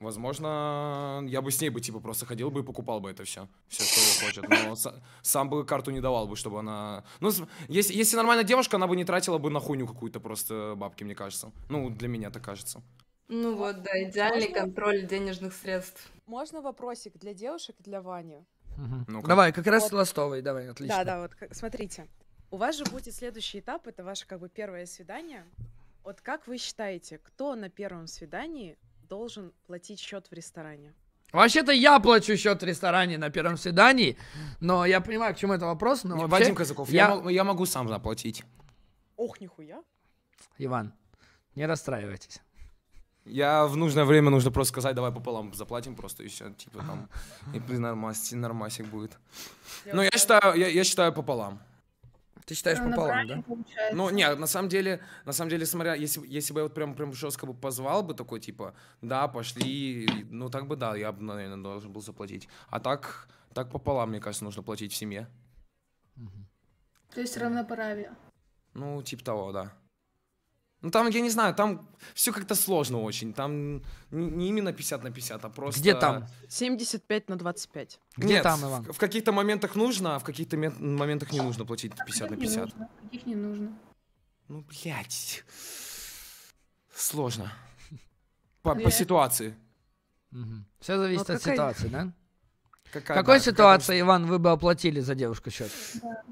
Возможно, я бы с ней бы, типа, просто ходил бы и покупал бы это все. Все, что его хочет. Но сам бы карту не давал бы, чтобы она... Ну, если, если нормальная девушка, она бы не тратила бы на хуйню какую-то просто бабки, мне кажется. Ну, для меня так кажется. Ну вот, да, идеальный Можно... контроль денежных средств. Можно вопросик для девушек и для Вани? ну Давай, как раз вот. ластовый, давай, отлично. Да, да, вот, смотрите. У вас же будет следующий этап, это ваше как бы первое свидание. Вот как вы считаете, кто на первом свидании должен платить счет в ресторане? Вообще-то я плачу счет в ресторане на первом свидании, но я понимаю, к чему это вопрос. Но вообще, Вадим Казаков, я... Я, могу, сам заплатить. Ох, нихуя. Иван, не расстраивайтесь. Я в нужное время нужно просто сказать, давай пополам заплатим просто и все, типа там, и нормасик, нормасик будет. Но я ну, считаю, я, я считаю пополам. Ты считаешь ну, пополам, да? Получается. Ну, нет, на самом деле, на самом деле, смотря, если, если бы я вот прям, прям жестко бы позвал бы такой, типа, да, пошли, ну, так бы, да, я бы, наверное, должен был заплатить. А так, так пополам, мне кажется, нужно платить в семье. То есть равноправие. Ну, типа того, да. Ну там, я не знаю, там все как-то сложно очень. Там не именно 50 на 50, а просто... Где там? 75 на 25. Где Нет, там, Иван? В, в каких-то моментах нужно, а в каких-то моментах не нужно платить 50 на 50. Нужно, каких не нужно. Ну, блядь. Сложно. По, по ситуации. Угу. Все зависит вот ну, от какая... ситуации, да? Какая, Какой да, ситуации, какая... Иван, вы бы оплатили за девушку счет? Да.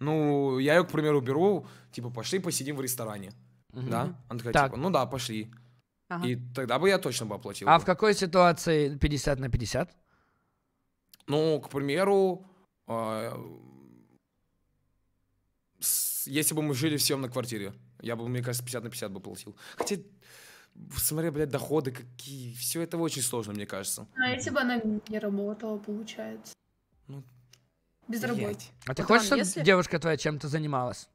Ну, я ее, к примеру, беру, типа, пошли посидим в ресторане. Угу. Да? Она такая, так. типа, ну да, пошли. Ага. И тогда бы я точно бы оплатил. А бы. в какой ситуации 50 на 50? Ну, к примеру, э, если бы мы жили в съемной квартире, я бы, мне кажется, 50 на 50 бы платил. Хотя, смотря, блядь, доходы какие, все это очень сложно, мне кажется. А если бы она не работала, получается? Ну, без работы. А ты хочешь, чтобы если... девушка твоя чем-то занималась?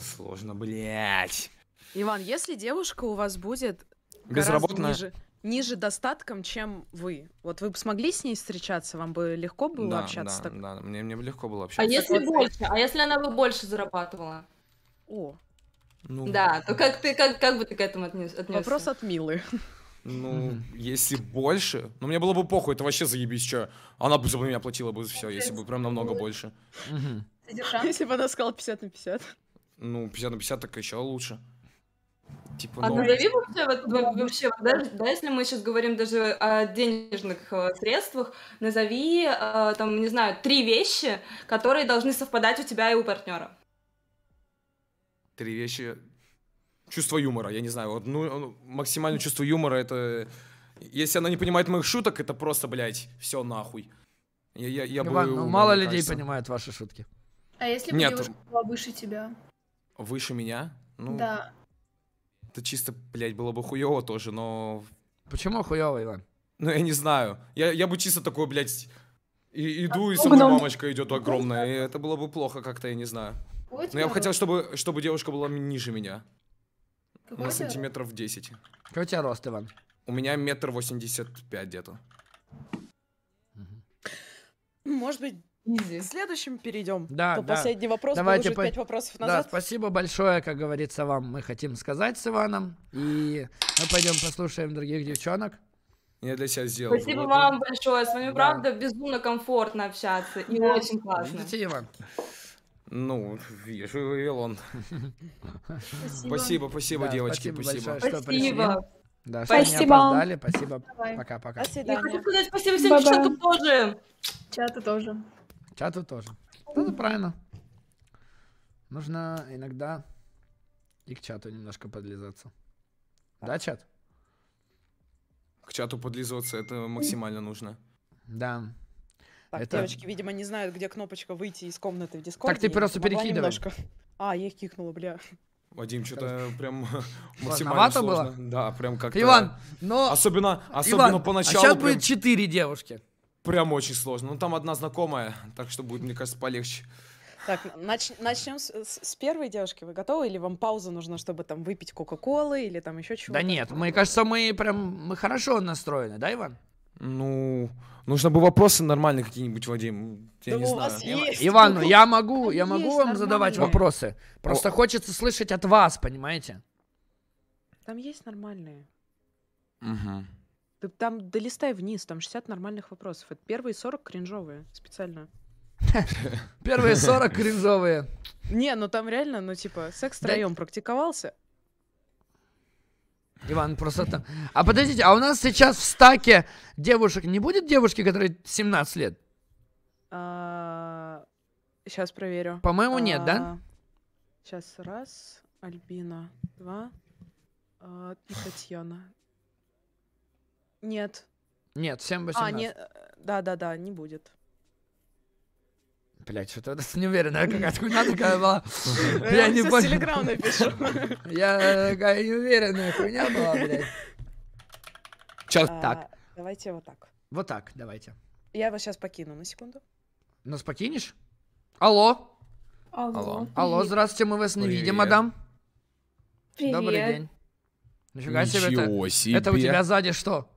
Сложно, блядь. Иван, если девушка у вас будет безработная ниже, ниже достатком, чем вы, вот вы бы смогли с ней встречаться, вам бы легко было да, общаться? Да, так... да, мне, мне бы легко было а общаться. А если вот. больше? А если она бы больше зарабатывала? О. Ну... Да, то как ты как как бы ты к этому отнес? отнесся? Вопрос от Милы. Ну, mm-hmm. если больше. Ну, мне было бы похуй, это вообще заебись, что. Она бы за меня платила бы все, если бы прям намного больше. Mm-hmm. Если бы она сказала 50 на 50. Ну, 50 на 50, так еще лучше. Типа, а назови вообще, вот, вообще даже, да, если мы сейчас говорим даже о денежных э, средствах, назови, э, там, не знаю, три вещи, которые должны совпадать у тебя и у партнера. Три вещи, чувство юмора, я не знаю, вот, ну, ну максимальное чувство юмора это... Если она не понимает моих шуток, это просто, блядь, все нахуй. Я, я, я Иван, бы, ну, мало кажется. людей понимают ваши шутки. А если бы Нет. девушка была выше тебя? Выше меня? Ну, да. Это чисто, блядь, было бы хуево тоже, но... Почему хуево, Иван? Ну, я не знаю. Я, я бы чисто такой, блядь, и, иду, а и ну, со мной нам... мамочка идет огромная. И это было бы плохо как-то, я не знаю. Но я бы хотел, чтобы, чтобы девушка была ниже меня. Какой сантиметров 10. Какой у тебя рост, Иван? У меня метр восемьдесят пять где-то. Может быть, в следующем перейдем. Да, Кто да. последний вопрос Давайте по- пять вопросов Да, назад. спасибо большое, как говорится, вам мы хотим сказать с Иваном. И мы пойдем послушаем других девчонок. Я для себя сделал. Спасибо вывод. вам большое. С вами, Да. правда, безумно комфортно общаться. И очень классно. Видите, Иван? Ну, вижу, Вавилон. Спасибо, спасибо, спасибо да, девочки, спасибо. Спасибо. Большое, что спасибо. Да, спасибо. что не опоздали. Спасибо. Пока-пока. Я хочу сказать спасибо всем Баба. чату тоже. Чату тоже. Чату тоже. Ну, это правильно. Нужно иногда и к чату немножко подлизаться. Да, чат? К чату подлизываться это максимально нужно. Да. Так, Это- девочки, видимо, не знают, где кнопочка выйти из комнаты в Дискорде. ты просто помогла перекидывай. немножко. А, я их кикнула, бля. Вадим, ну, что-то прям максимально Сложновато было? сложно. Да, прям как-то... Иван, но... Особенно, особенно Иван, поначалу а сейчас прям, будет четыре девушки. прям очень сложно. Ну, там одна знакомая, так что будет, мне кажется, полегче. Так, нач начнем с, с- с первой девушки. Вы готовы? Или вам пауза нужна, чтобы там выпить Кока-Колы или там еще чего-то? Да нет, мы, кажется, мы прям мы хорошо настроены, да, Иван? Ну, нужно бы вопросы нормальные какие-нибудь, Вадим. Я да не знаю. есть. Иван, ну, я могу, я могу вам нормальные. задавать вопросы. Просто О. хочется слышать от вас, понимаете? Там есть нормальные. Угу. Ты там долистай вниз, там 60 нормальных вопросов. Это первые 40 кринжовые, специально. Первые 40 кринжовые. Не, ну там реально, ну типа, секс втроем практиковался. Иван, просто там... А подождите, а у нас сейчас в стаке девушек... Не будет девушки, которой 17 лет? сейчас а, проверю. По-моему, нет, а, да? Сейчас раз, Альбина, два а, и Татьяна. Нет. Нет, всем 18. А, нет, э, да-да-да, не будет. Блять, что-то это уверен, какая-то хуйня такая была. Я не понял. телеграм напишу. Я такая э, неуверенная хуйня была, блядь. Чё так? А, давайте вот так. Вот так, давайте. Я вас сейчас покину на секунду. Нас ну, покинешь? Алло. Алло. Алло, здравствуйте, мы вас не видим, мадам. Привет. Добрый день. Нифига себе. Это у тебя сзади что?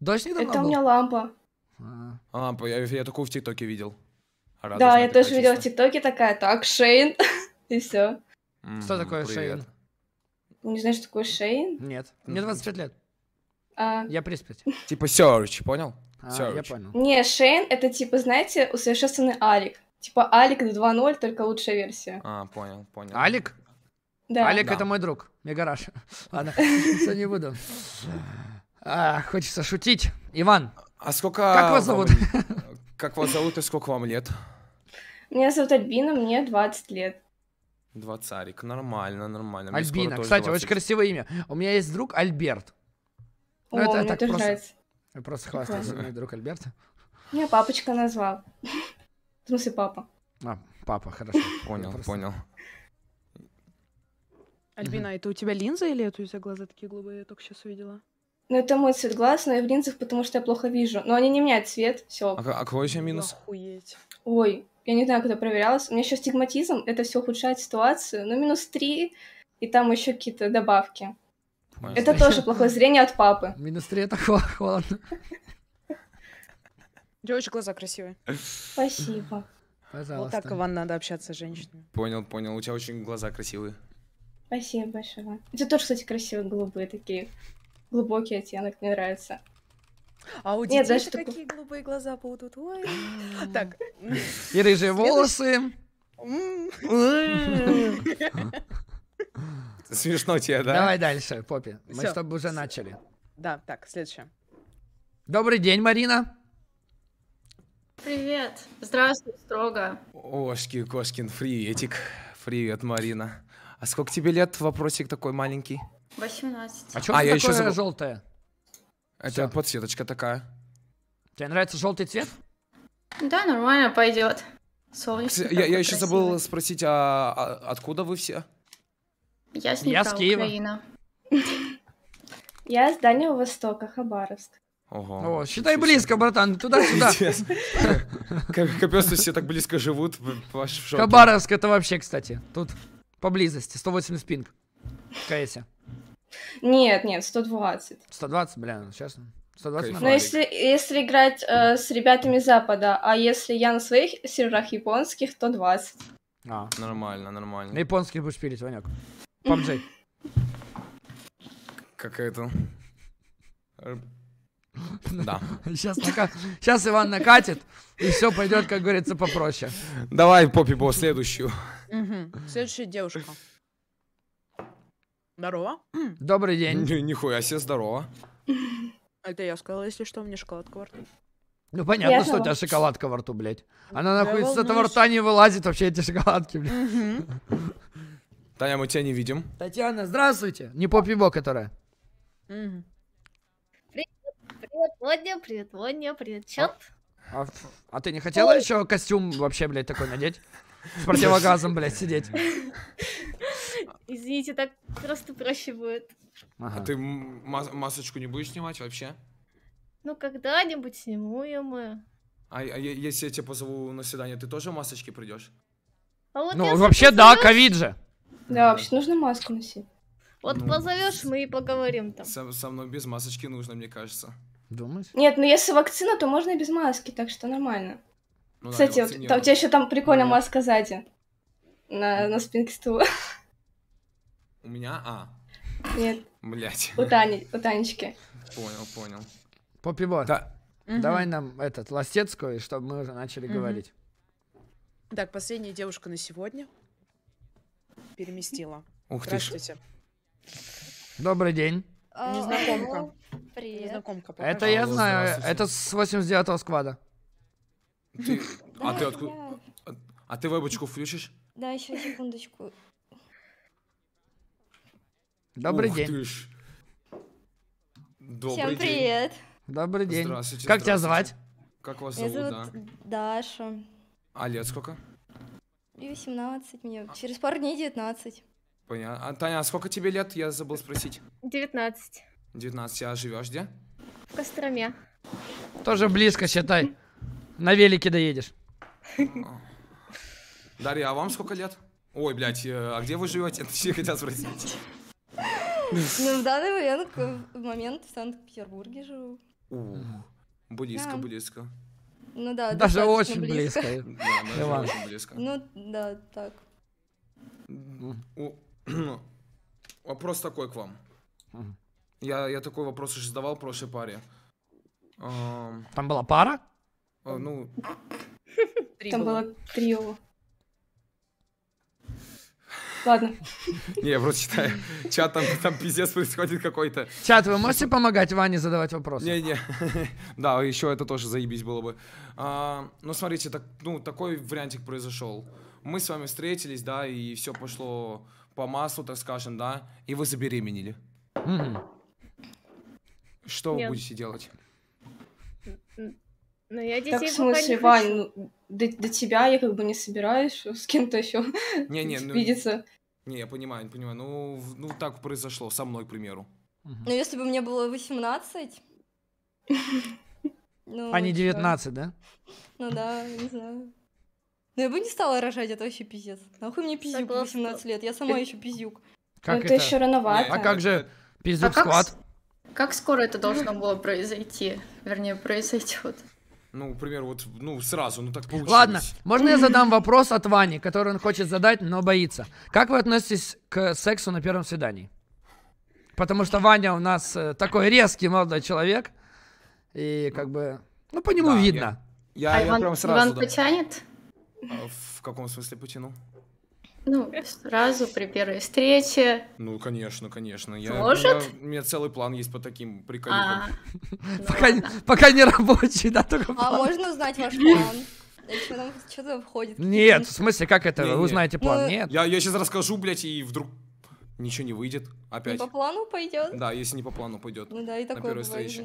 Дождь недавно Это у меня лампа. А. Лампа, я такую в ТикТоке видел. Да, я тоже видела в ТикТоке такая, так, Шейн, и все. Что такое Шейн? Ну, не знаешь, что такое Шейн? Нет. Мне 25 лет. А. Я приспеть. Типа Search, понял? А, я понял. Не, Шейн это типа, знаете, усовершенствованный Алик. Типа Алик 2.0, только лучшая версия. А, понял, понял. Алик? Да. Алик это мой друг. Мегараж. Ладно, все не буду. А, хочется шутить. Иван. А сколько... Как вас зовут? Как вас зовут и сколько вам лет? Меня зовут Альбина, мне 20 лет. Двадцарик, нормально, нормально. Мне Альбина, кстати, 20. очень красивое имя. У меня есть друг Альберт. Ну, О, это, мне так, тоже просто, нравится. Я просто хвастаюсь, мой друг Альберт. Меня папочка назвал. В смысле, папа. А, папа, хорошо. Понял, просто... понял. Альбина, это у тебя линза или это у тебя глаза такие голубые? Я только сейчас увидела. Ну, это мой цвет глаз, но я в линзах, потому что я плохо вижу. Но они не меняют цвет, все. А, а какой еще минус? Охуеть. Ой, я не знаю, когда проверялась. У меня еще стигматизм, это все ухудшает ситуацию. Ну, минус 3, и там еще какие-то добавки. Моя это зрение. тоже плохое зрение от папы. Минус 3 это холодно. Девочки, глаза красивые. Спасибо. Пожалуйста. Вот так, Иван, надо общаться с женщинами. Понял, понял. У тебя очень глаза красивые. Спасибо большое. У тебя тоже, кстати, красивые голубые такие глубокий оттенок мне нравится. А у детей Нет, знаешь такие такой... голубые глаза будут. Ой. А. Так. И рыжие волосы. Смешно тебе, да? Давай дальше, Поппи. Мы с тобой уже начали. Да, так, следующее. Добрый день, Марина. Привет. Здравствуй, строго. Ошки, Кошкин, приветик. Привет, Марина. А сколько тебе лет? Вопросик такой маленький. 18. А что а, я такое еще забыл. желтое? Это Всё. подсветочка такая. Тебе нравится желтый цвет? Да, нормально, пойдет. Солнечный. Я, я еще забыл спросить, а, а откуда вы все? Я с, я с Киева. Украина. Я с Дальнего Востока, Хабаровск. Ого. О, считай близко, братан, туда-сюда. капец, все так близко живут. Хабаровск это вообще, кстати, тут поблизости, 180 пинг. Кайся. Нет, нет, 120. 120, бля, сейчас 120 Кайф. Но если, если играть э, с ребятами Запада, а если я на своих серверах японских, то 20. А, нормально, нормально. На японских будешь пилить, Ванек. PUBG. Как это? Да. Сейчас, нака... Сейчас Иван накатит, и все пойдет, как говорится, попроще. Давай, Поппи, по следующую. Следующая девушка. Здорово. Добрый день. Нихуя себе, здорово. Это я сказала, если что, мне шоколадка во рту. Ну понятно, что у тебя шоколадка во рту, блядь. Она нахуй с этого рта не вылазит вообще эти шоколадки, блядь. Таня, мы тебя не видим. Татьяна, здравствуйте. Не попиво, которая. Привет, привет, привет, Водня, привет, чат. А, а ты не хотела Ой. еще костюм вообще, блядь, такой надеть? С противогазом, блядь, сидеть. Извините, так просто проще будет. Ага. А ты мас масочку не будешь снимать вообще? Ну, когда-нибудь сниму ее мы. А, а если я тебя позову на свидание, ты тоже масочки придешь? А вот ну, вообще, позовешь... да, ковид же. Да, вообще нужно маску носить. Вот ну, позовешь, мы и поговорим там. Со, со мной без масочки нужно, мне кажется. Думаешь? Нет, ну если вакцина, то можно и без маски, так что нормально. Ну, Кстати, да, вот, там, у тебя еще там прикольная ну, маска сзади. На, на спинке стула. У меня А. Нет. Блять. У, Тани, у Танечки. Понял, понял. Попибор, Да. Угу. Давай нам этот Лосецкую, чтобы мы уже начали угу. говорить. Так, последняя девушка на сегодня переместила. Ух ты. Здравствуйте. Добрый день. А, Незнакомка. Ну, привет. Незнакомка. Покажи. Это а, я ну, знаю. Это с 89-го сквада. Ты... А ты откуда? А ты вебочку включишь? Да, еще секундочку. Добрый Ух день. Ты ж. Добрый Всем день. привет. Добрый день. Здравствуйте. Как здравствуйте. тебя звать? Как вас зовут? зовут да? Даша. А лет сколько? И 18 мне. Через пару дней 19. Понятно. А, Таня, а сколько тебе лет? Я забыл спросить. 19. 19. А живешь где? В Костроме. Тоже близко, считай. На велике доедешь. Дарья, а вам сколько лет? Ой, блядь, э, а где вы живете? Все хотят спросить. Ну, в даний момент, в момент в Санкт-Петербурге живу. Ух, близко, Да. близко. Ну да, Даже очень близко. Да, даже очень близко. Ну да, так. Вопрос такой к вам. Я, я такой вопрос уже задавал в прошлой паре. Там была пара? А, ну, Там было. было трио. Ладно. Не, я просто читаю. Чат там, там пиздец происходит какой-то. Чат, вы можете помогать Ване задавать вопросы? Не-не. Да, еще это тоже заебись было бы. А, ну, смотрите, так, ну, такой вариантик произошел. Мы с вами встретились, да, и все пошло по маслу, так скажем, да, и вы забеременели. Что вы будете делать? Ну, я детей так, в смысле, не Вань, ну, до, до тебя я как бы не собираюсь с кем-то еще не, не, ну, видеться. Не, я понимаю, не понимаю. Ну, ну, так произошло со мной, к примеру. Ну, если бы мне было 18... Ну, а не 19, да? Ну да, не знаю. Но ну, я бы не стала рожать, это вообще пиздец. Нахуй мне пиздюк 18 лет, я сама э, еще пиздюк. Как ну, это? еще рановато. А как же э, пиздюк а склад? Как, скоро это должно было произойти? Вернее, произойдет. Ну, к вот, ну, сразу, ну так получилось. Ладно, можно я задам вопрос от Вани, который он хочет задать, но боится. Как вы относитесь к сексу на первом свидании? Потому что Ваня у нас э, такой резкий молодой человек, и как бы, ну, по нему да, видно. Я, я, а я Иван, прям сразу... Иван да. потянет? А в каком смысле потянул? Ну, сразу при первой встрече. Ну, конечно, конечно. Может? Я, у меня целый план есть по таким приколюхам. А, ну, пока, да. пока не рабочий, да, только а план. А можно узнать ваш план? Что там, что там входит? Нет, в смысле, как это? Не, Вы не. знаете план, ну, нет? Я, я сейчас расскажу, блядь, и вдруг ничего не выйдет, опять. Не по плану пойдет? Да, если не по плану пойдет. Ну да, и такое на первой встрече.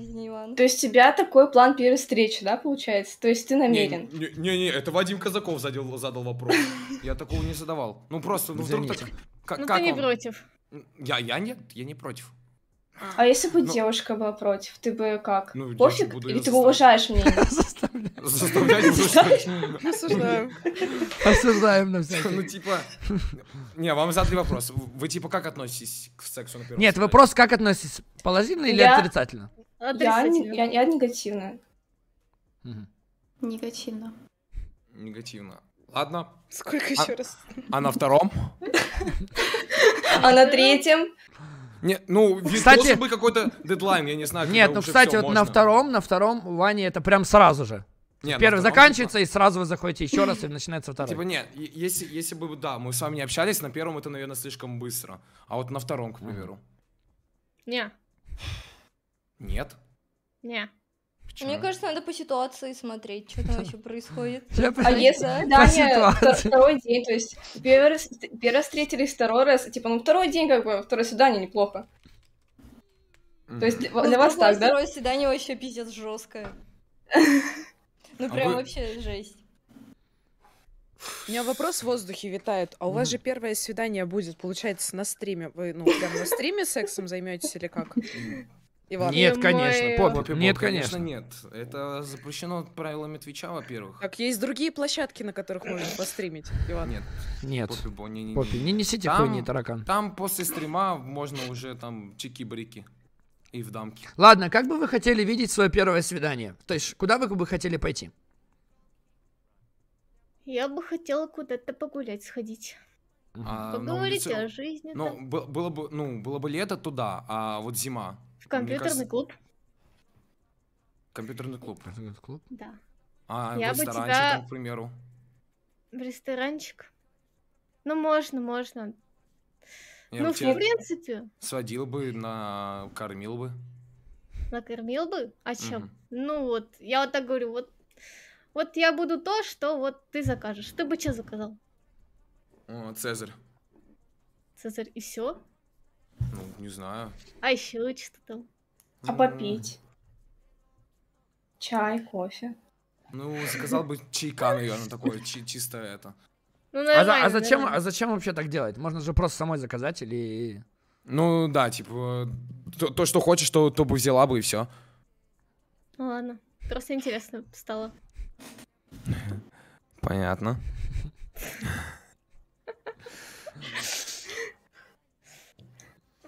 То есть у тебя такой план первой встречи, да, получается? То есть ты намерен? Не-не, это Вадим Казаков задел, задал вопрос. Я такого не задавал. Ну просто, ну вдруг так... Как, ну ты не против. Я, я нет, я не против. А, а если бы ну, девушка была против, ты бы как? Ну, Пофиг? Буду Или ты бы уважаешь мнение? Заставляю. Осуждаем. Осуждаем на всякий. Ну, типа... Не, вам задали вопрос. Вы, типа, как относитесь к сексу Нет, вопрос, как относитесь? Положительно или отрицательно? Я негативно. Негативно. Негативно. Ладно. Сколько а, еще раз? А на втором? А на третьем? Нет, ну, кстати, должен быть какой-то дедлайн, я не знаю. Нет, ну, кстати, вот можно. на втором, на втором Ване это прям сразу же. Нет, Первый втором, заканчивается, типа и сразу вы заходите еще раз, и начинается второй. Типа нет, если, если бы, да, мы с вами не общались, на первом это, наверное, слишком быстро. А вот на втором, к примеру. Не. Нет. Нет. Почему? Мне кажется, надо по ситуации смотреть, что там вообще происходит. А если свидание второй день, то есть первый раз встретились, второй раз, типа, ну второй день, как бы, второе свидание неплохо. То есть для вас так, да? Второе свидание вообще пиздец жесткое. Ну а прям вообще жесть. У меня вопрос в воздухе витает. А у вас же первое свидание будет, получается, на стриме. Вы, ну, прям на стриме сексом займетесь или как? Иван. Нет, конечно, поп. Нет, конечно, нет. Это запрещено правилами Твича, во-первых. Так, есть другие площадки, на которых можно постримить, Иван. Нет. Нет. Поппи, не, не, Поппи, не несите хуйни, таракан. Там после стрима можно уже там чики-брики. И в дамки. Ладно, как бы вы хотели видеть свое первое свидание? То есть, куда вы бы хотели пойти? Я бы хотела куда-то погулять сходить. А, ну, Поговорить ну, о жизни. Ну, было бы, ну, было бы лето туда, а вот зима. В типа, компьютерный клуб. Компьютерный клуб. Компьютерный клуб? Да. А, Я в ресторанчик, бы тебя... к примеру. В ресторанчик. Ну, можно, можно. Я ну, в принципе. Сводил бы, на кормил бы. Накормил бы? А чем? Угу. Ну вот, я вот так говорю, вот вот я буду то, что вот ты закажешь. Ты бы что заказал? О, Цезарь. Цезарь, и все? Ну, не знаю. А еще что там? А попить? Чай, кофе? Ну, заказал бы чайка, наверное, ну, такое, чи чисто это. Ну, а, а, зачем, а зачем вообще так делать? Можно же просто самой заказать или... Ну, да, типа, то, то что хочешь, то, то бы взяла бы и все. Ну, ладно. Просто интересно стало. Понятно.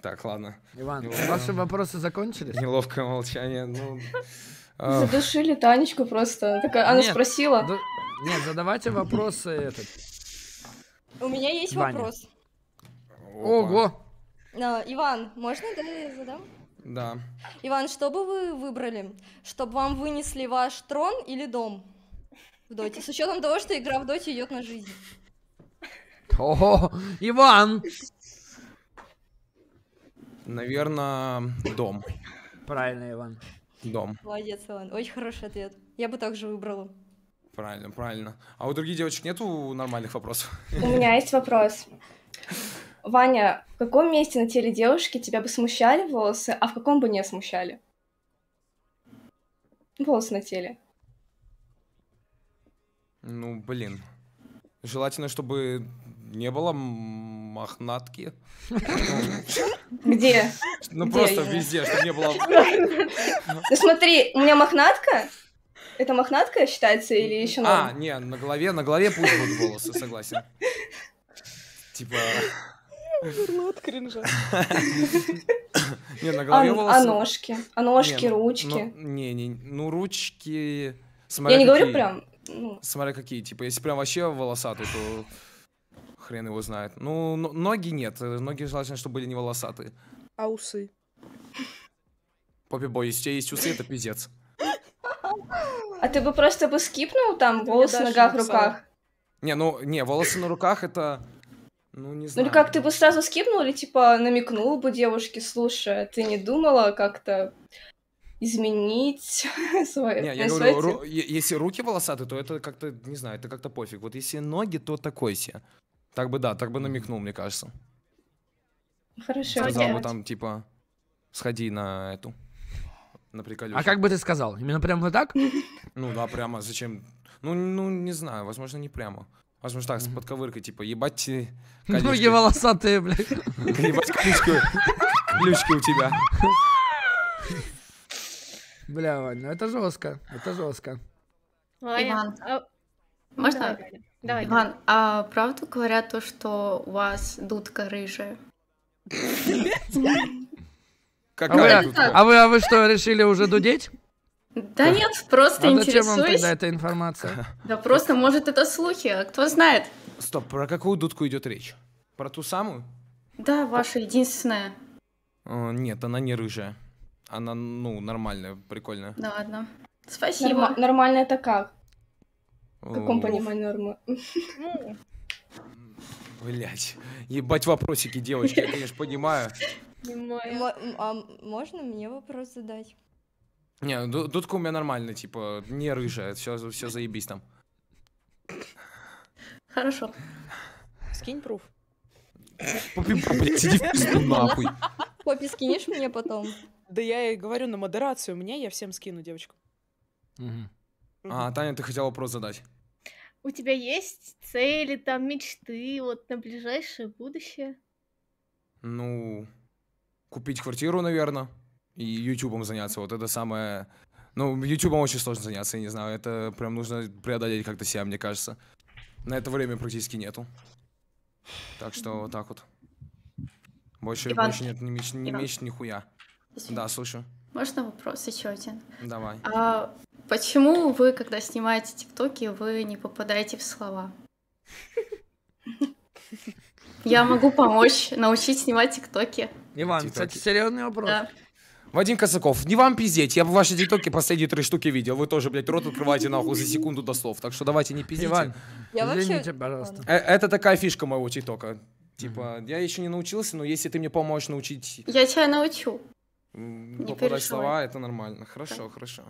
Так, ладно. Иван, Неловко. ваши вопросы закончились? Неловкое молчание. Ну... Задушили Танечку просто. Такая, она нет, спросила. Да, нет, задавайте вопросы этот. У меня есть Ваня. вопрос. Ого! А, Иван, можно да, я задам? Да. Иван, что бы вы выбрали? Чтобы вам вынесли ваш трон или дом в доте? С учетом того, что игра в доте идет на жизнь. О, Иван! Наверное, дом. Правильно, Иван. Дом. Молодец, Иван. Очень хороший ответ. Я бы также выбрала. Правильно, правильно. А у других девочек нету нормальных вопросов? У меня есть вопрос. Ваня, в каком месте на теле девушки тебя бы смущали волосы, а в каком бы не смущали? Волосы на теле. Ну, блин. Желательно, чтобы не было мохнатки. Где? Ну просто везде, чтобы не было... Ну смотри, у меня мохнатка, это мохнатка считается или еще А, не, на голове, на голове пусть будут волосы, согласен. Типа... От кринжа. Не, на голове а, волосы. А ножки? А ножки, ну, ручки? Ну, не, не, ну ручки... Я не говорю прям... Ну. Смотря какие, типа, если прям вообще волосатый, то Хрен его знает. Ну, ноги нет. Э, ноги желательно, чтобы были не волосатые. А усы? Поппи Бой, если у тебя есть усы, это пиздец. А ты бы просто бы скипнул там волосы на ногах, руках? Не, ну, не, волосы на руках это... Ну, не знаю. Ну, или как ты бы сразу скипнул, или типа намекнул бы девушке, слушай, ты не думала как-то изменить свое... Не, я говорю, если руки волосатые, то это как-то, не знаю, это как-то пофиг. Вот если ноги, то такой себе. Так бы да, так бы намекнул, мне кажется. Хорошо. Сказал бы там, типа, сходи на эту, на приколюшку. А как бы ты сказал? Именно прямо так? Ну да, прямо, зачем? Ну, ну, не знаю, возможно, не прямо. Возможно, так, с подковыркой, типа, ебать колючки. Ноги волосатые, блядь. Ебать колючки, колючки у тебя. Бля, Вань, ну это жестко, это жестко. Иван, а, ну можно? Давай. Иван, а правду говорят то, что у вас дудка рыжая? Какая а, вы, а, а, вы, что, решили уже дудеть? Да нет, просто а интересуюсь. зачем вам тогда эта информация? Да просто, может, это слухи, а кто знает. Стоп, про какую дудку идет речь? Про ту самую? Да, ваша единственная. Э, нет, она не рыжая. Она, ну, нормальная, прикольная. Да ладно. Спасибо. Норм- нормально это как? В э, каком понимании нормы? Ну. Блять, ебать вопросики, девочки, я, конечно, понимаю. А можно мне вопрос задать? Не, ну, дудка у меня нормально, типа, не рыжая, все, все заебись там. Хорошо. Скинь пруф. Попи, блядь, иди в пизду нахуй. Попи, скинешь мне потом? Да я и говорю на модерацию, мне я всем скину, девочку. А, Таня, ты хотела вопрос задать. У тебя есть цели, там, мечты вот на ближайшее будущее? Ну, купить квартиру, наверное, и ютубом заняться. Вот это самое... Ну, ютубом очень сложно заняться, я не знаю. Это прям нужно преодолеть как-то себя, мне кажется. На это время практически нету. Так что вот так вот. Больше, Иван, больше нет ни меч, ни меч, ни хуя. Извините. Да, слушаю. Можно вопрос еще один? Давай. А, Почему вы, когда снимаете тиктоки, вы не попадаете в слова? Я могу помочь, научить снимать тиктоки. Иван, кстати, серьезный вопрос. Да. Вадим Казаков, не вам пиздеть, я бы ваши тиктоки последние три штуки видел, вы тоже, блядь, рот открываете нахуй за секунду до слов, так что давайте не пиздите. Иван, я извините, вообще... пожалуйста. Э, это такая фишка моего тиктока. Типа, я еще не научился, но если ты мне поможешь научить... Я тебя научу. Попадать слова, это нормально. Хорошо, хорошо.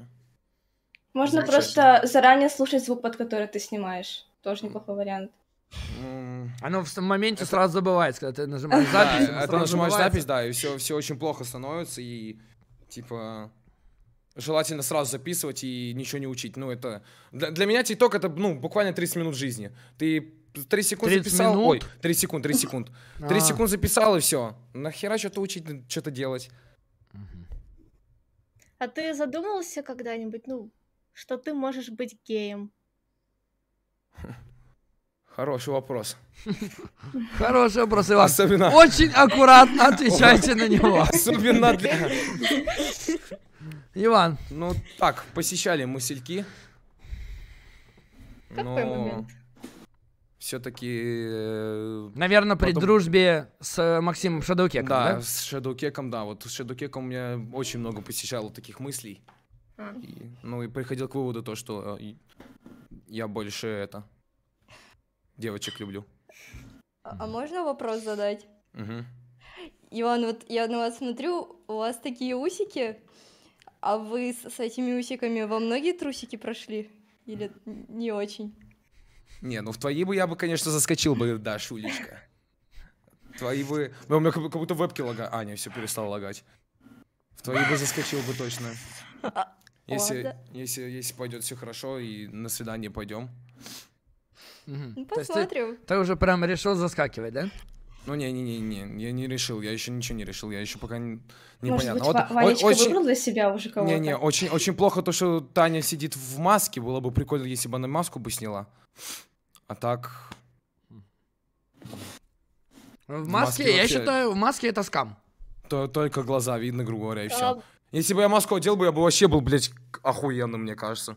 Можно просто заранее слушать звук, под который ты снимаешь. Тоже неплохой вариант. Оно в моменте это... сразу забывается, когда ты нажимаешь запись. Да, ты нажимаешь запись, да, и все, все очень плохо становится, и типа желательно сразу записывать и ничего не учить. Ну, это... Для, для меня тикток это, ну, буквально 30 минут жизни. Ты 3 секунды записал... Минут? Ой, 3 секунд, 3 секунд. 3 а. секунд записал, и все. Нахера что-то учить, что-то делать. А ты задумывался когда-нибудь, ну, что ты можешь быть геем? Хороший вопрос. Хороший вопрос, Иван. Особенно... Очень аккуратно отвечайте на него. Особенно для... Иван. Ну так, посещали мы сельки. Какой но... момент? Все-таки... Э, Наверное, при дружбе с э, Максимом Шадукеком, да? Да, с Шадукеком, да. Вот с Шадукеком у меня очень много посещало таких мыслей. И, ну и приходил к выводу то, что э, я больше это девочек люблю. А, а можно вопрос задать? Угу. Иван, вот я на вас смотрю, у вас такие усики, а вы с, с этими усиками во многие трусики прошли? Или не очень? Не, ну в твои бы я бы, конечно, заскочил бы, да, Шулечка. Твои бы... ну У меня как будто вебки лагают, А, не, все перестал лагать. В твои бы заскочил бы точно. А, если, да. если, если пойдет все хорошо и на свидание пойдем. Ну, посмотрим. Ты, ты уже прям решил заскакивать, да? Ну не, не, не, не, я не решил, я еще ничего не решил, я еще пока не, не Может Быть, вот, Ванечка очень... выбрал для себя уже кого-то. Не, не, очень, очень плохо то, что Таня сидит в маске, было бы прикольно, если бы она маску бы сняла. А так. В маске, в маске я считаю, в маске это скам. То, только глаза видно, грубо говоря, и все. Если бы я маску одел бы, я бы вообще был, блядь, охуенным, мне кажется.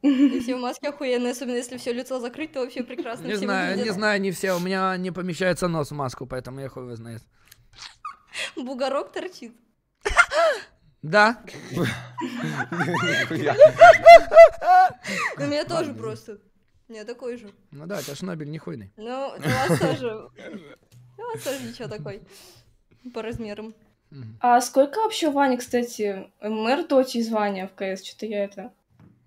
Если все маски охуенные, особенно если все лицо закрыто, вообще прекрасно. Не знаю, не знаю, не все. У меня не помещается нос в маску, поэтому я хуй его знает. Бугорок торчит. Да. У меня тоже просто. У меня такой же. Ну да, у тебя Шнобель не хуйный. Ну, у вас тоже. У вас тоже ничего такой. По размерам. А сколько вообще Ваня, кстати, ММР Доти звания в КС? Что-то я это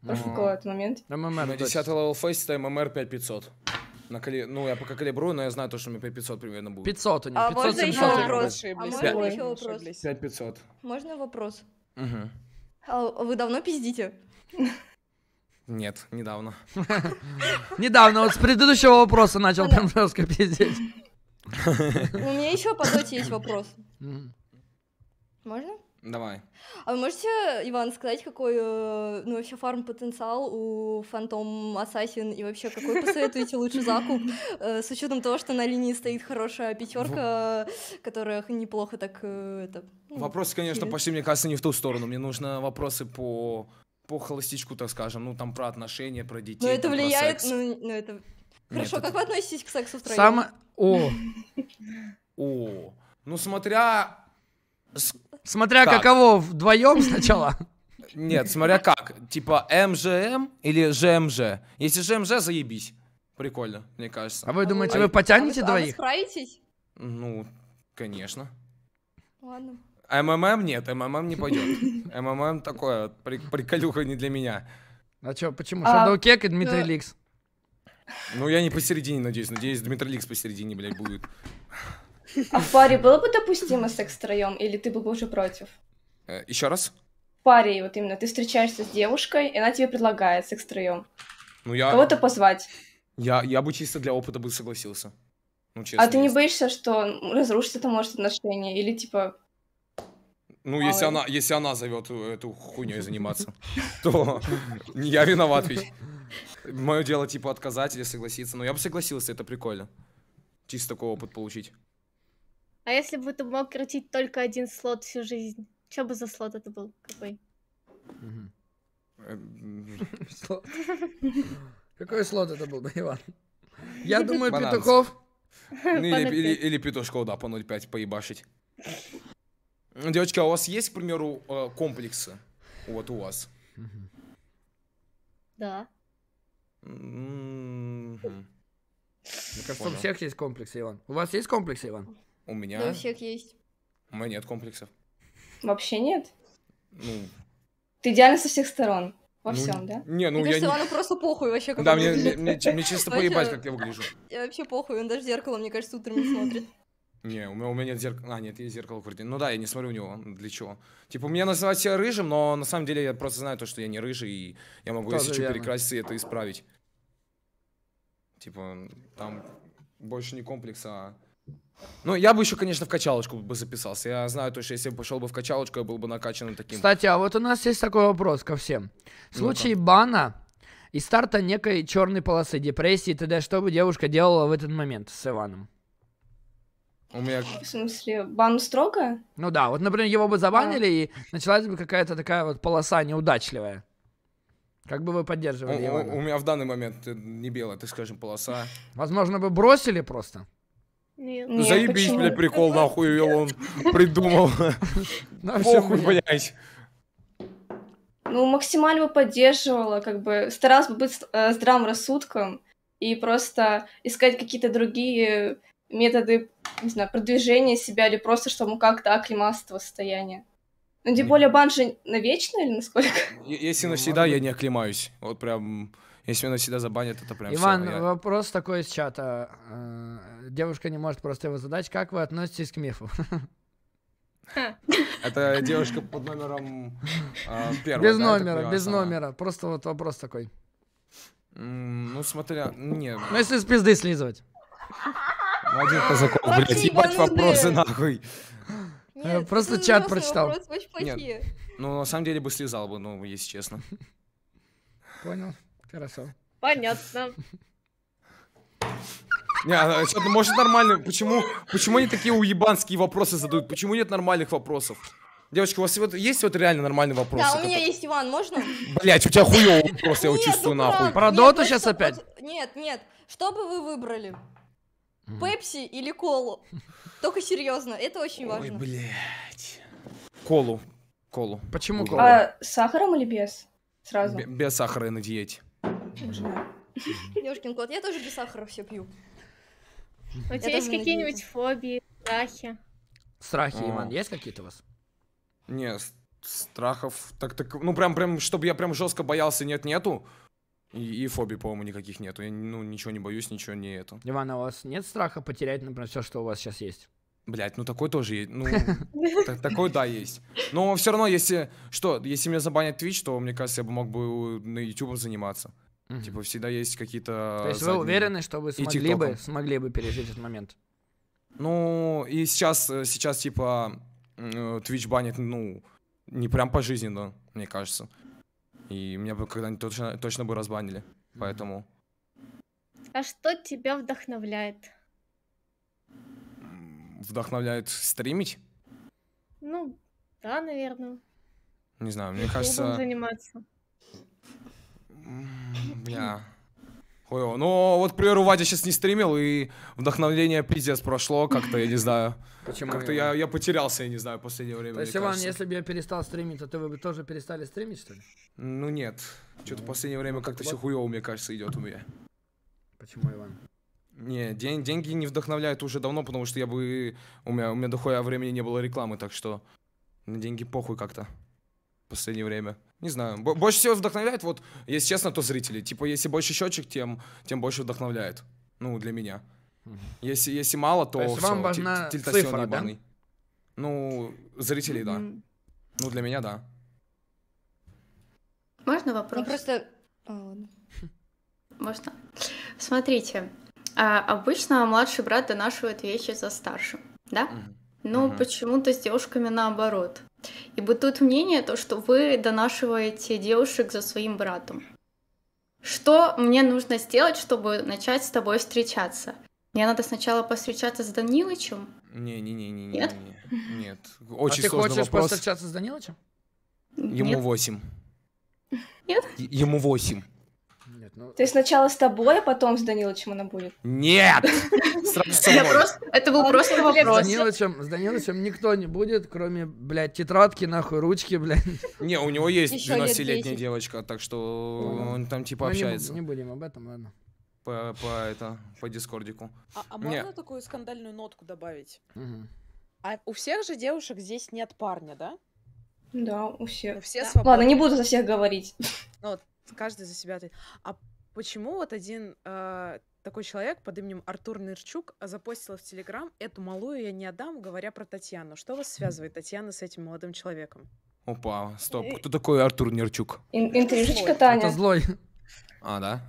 профукала ну, этот момент. ММР На 10 левел фейста ММР 5500. На коли... Ну, я пока калибрую, но я знаю то, что у меня 5500 примерно будет. 500 у него, а 500 можно Еще вопрос? А можно еще вопрос? 5500. Можно вопрос? Угу. А вы давно пиздите? Нет, недавно. Недавно, вот с предыдущего вопроса начал прям жестко пиздеть. У меня еще по доте есть вопрос. Можно? Давай. А вы можете, Иван, сказать, какой э, ну, вообще фарм-потенциал у Фантом Ассасин и вообще какой посоветуете лучше закуп, э, с учетом того, что на линии стоит хорошая пятерка, которая неплохо так... Э, это, ну, вопросы, конечно, пошли, мне кажется, не в ту сторону. Мне нужно вопросы по по холостичку, так скажем, ну там про отношения, про детей. Но ну, это влияет, ну, ну это... Хорошо, как это... вы относитесь к сексу втроем? Само... О! О! Ну смотря Смотря как? каково вдвоем сначала. Нет, смотря как. Типа МЖМ или ЖМЖ. Если ЖМЖ, заебись. Прикольно, мне кажется. А вы ну, думаете, а вы потянете а двоих? справитесь? Ну, конечно. Ладно. МММ нет, МММ не пойдет. МММ такое, приколюха не для меня. А что? почему? А, Шадоукек и ну, Дмитрий Ликс. Ну, я не посередине, надеюсь. Надеюсь, Дмитрий Ликс посередине, блядь, будет. А в паре было бы допустимо секс втроем, или ты был бы уже против? Э, Еще раз? В паре, вот именно, ты встречаешься с девушкой, и она тебе предлагает секс втроем. Ну, я... Кого-то позвать. Я, я бы чисто для опыта бы согласился. Ну, честно. А ты не боишься, что разрушится это может отношение Или типа... Ну, если она, если она зовет э, эту хуйней заниматься, то не я виноват ведь. Мое дело, типа, отказать или согласиться. Но я бы согласился, это прикольно. Чисто такой опыт получить. А если бы ты мог крутить только один слот всю жизнь? Что бы за слот это был? Какой? Какой слот это был, Иван? Я думаю, петухов. Ну, или, или, или петушков, да, по 0,5 поебашить. Девочка, а у вас есть, к примеру, э, комплексы? Вот у вас. Да. М-м-м. Мне кажется, у всех есть комплексы, Иван. У вас есть комплексы, Иван? У меня... Да, у всех есть. У меня нет комплексов. Вообще нет? Ну... Ты идеально со всех сторон. Во ну, всем, да? Не, ну мне я кажется, не... Ивану просто похуй вообще, как Да, мне, мне, мне, мне чисто поебать, как я выгляжу. Я вообще похуй, он даже в зеркало, мне кажется, утром не смотрит. Не, у меня, у меня нет зеркала. А, нет, есть зеркало в квартире. Ну да, я не смотрю у него. Для чего? Типа, меня называют себя рыжим, но на самом деле я просто знаю то, что я не рыжий, и я могу, Тоже если что, перекраситься и это исправить. Типа, там больше не комплекс, а ну, я бы еще, конечно, в качалочку бы записался. Я знаю то, что если бы пошел бы в качалочку, я был бы накачан таким. Кстати, а вот у нас есть такой вопрос ко всем. В случае ну бана и старта некой черной полосы, депрессии и т.д., что бы девушка делала в этот момент с Иваном? У меня... В смысле, бан строго? Ну да, вот, например, его бы забанили, а. и началась бы какая-то такая вот полоса неудачливая. Как бы вы поддерживали у, Ивана? У, у меня в данный момент э, не белая, так скажем, полоса. Возможно, бы бросили просто. Ну, Нет. Заебись, блядь, прикол, нахуй ее он придумал. на все хуй понять. Ну, максимально бы поддерживала, как бы старалась бы быть э, здравым рассудком и просто искать какие-то другие методы, не знаю, продвижения себя или просто, чтобы как-то оклемался этого состояния. Ну, тем более бан же навечно или насколько? Если ну, навсегда, я не оклемаюсь. Вот прям... Если меня всегда забанят, это прям Иван, все, я... вопрос такой из чата. Э, девушка не может просто его задать. Как вы относитесь к мифу? Это девушка под номером э, первого. Без номера, без номера. Просто вот вопрос такой. Ну, смотря... нет. Ну, если с пизды слизывать. Ну, один Казаков, блядь, ебать ну, вопросы нахуй. Э, ну, просто чат прочитал. Нет. Ну, на самом деле бы слезал бы, ну, если честно. Понял. Хорошо. Понятно. Не, а, а что-то может нормально. Почему, почему они такие уебанские вопросы задают? Почему нет нормальных вопросов? Девочки, у вас вот есть вот реально нормальный вопрос? Да, у меня есть Иван, можно? Блять, у тебя хуёвый вопрос, я его чувствую ну, нахуй. Про доту сейчас опять? Нет, нет. Что бы вы выбрали? Пепси или колу? Только серьезно, это очень важно. Ой, блять. Колу. Колу. Почему колу? А, с сахаром или без? Сразу. без сахара на диете. Девушкин кот, я тоже без сахара все пью. У тебя есть какие-нибудь фобии, страхи? Страхи, Иван, есть какие-то у вас? Нет, страхов так так ну прям прям чтобы я прям жестко боялся нет нету и, и фобий по-моему никаких нету я ну ничего не боюсь ничего не это Иван а у вас нет страха потерять например все что у вас сейчас есть Блять, ну такой тоже есть. Ну, такой, да, есть. Но все равно, если что, если меня забанят Twitch, то, мне кажется, я бы мог бы э, на YouTube заниматься. Угу. Типа всегда есть какие-то. То есть задние... вы уверены, что вы смогли бы, смогли бы пережить этот момент? Ну, и сейчас, э, сейчас типа, э, Twitch банит, ну, не прям пожизненно, мне кажется. И меня бы когда-нибудь точно, точно бы разбанили. mm Поэтому... А что тебя вдохновляет? Вдохновляет стримить? Ну, да, наверное. Не знаю, мне кажется... заниматься. Бля. Хуево. Ну, вот, к примеру, Вадя сейчас не стримил, и вдохновление пиздец прошло как-то, я не знаю. Почему? Как-то я, я потерялся, я не знаю, в последнее время. То есть, Иван, если бы я перестал стримить, то ты бы тоже перестали стримить, что ли? Ну нет. Что-то в ну. последнее время как-то все хуево, мне кажется, идет у меня. Почему, Иван? Не, день, деньги не вдохновляют уже давно, потому что я бы... У меня, у меня дохуя времени не было рекламы, так что... На деньги похуй как-то. В последнее время. Не знаю. Больше всего вдохновляет, вот, если честно, то зрители. Типа, если больше счетчик, тем, тем больше вдохновляет. Ну, для меня. Если, если мало, то, то все, вам важна цифра, ебаный. Да? Ну, зрителей, да. Ну, для меня, да. Можно ну, вопрос? Ну, просто... А, Можно? Смотрите, а, обычно младший брат донашивает вещи за старшим, да? Угу. Но угу. почему-то с девушками наоборот. И бытует мнение, то, что вы донашиваете девушек за своим братом. Что мне нужно сделать, чтобы начать с тобой встречаться? Мне надо сначала повстречаться с Данилычем? Не-не-не-не. Нет? Не, нет. А Очень а ты хочешь вопрос. повстречаться с Данилычем? Ему восемь. Нет? Ему восемь. Ну... То есть сначала с тобой, а потом с Даниловичем она будет? Нет! Это был а, просто ну, вопрос. С Даниловичем никто не будет, кроме, блядь, тетрадки, нахуй, ручки, блядь. Не, у него есть 12-летняя девочка, так что ну он там типа ну, общается. Не будем об этом, ладно по, по это по дискордику. А, а можно такую скандальную нотку добавить? А у всех же девушек здесь нет парня, да? Да, у всех. все да. Ладно, не буду за всех говорить. Ну, каждый за себя ответит. А почему вот один э, такой человек под именем Артур Нырчук запостил в Телеграм «Эту малую я не отдам», говоря про Татьяну. Что вас связывает Татьяна с этим молодым человеком? Опа, стоп. Э, кто такой Артур Нерчук? Ин интрижечка Таня. Это злой. А, да?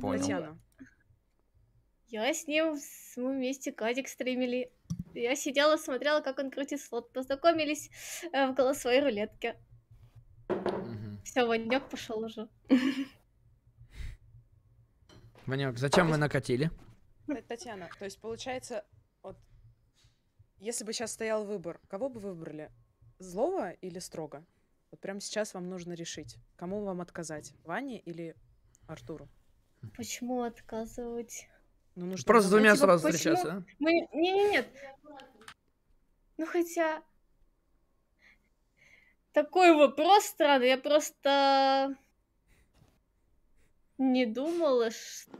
Понял. Татьяна. Я с ним, в своем месте кадик стримили. Я сидела, смотрела, как он крутит слот. Познакомились э, в голосовой рулетке. Все, Ванек пошел уже. Ванек, зачем мы накатили? Э, Татьяна, то есть получается, вот, если бы сейчас стоял выбор, кого бы выбрали? Злого или строго? Вот прямо сейчас вам нужно решить, кому вам отказать, Ване или Артуру? Почему отказывать? Ну, ну, Просто ну, двумя типа, сразу встречаться, да? Мы... Нет, нет, нет. Ну хотя, такой вопрос странный. Я просто не думала, что...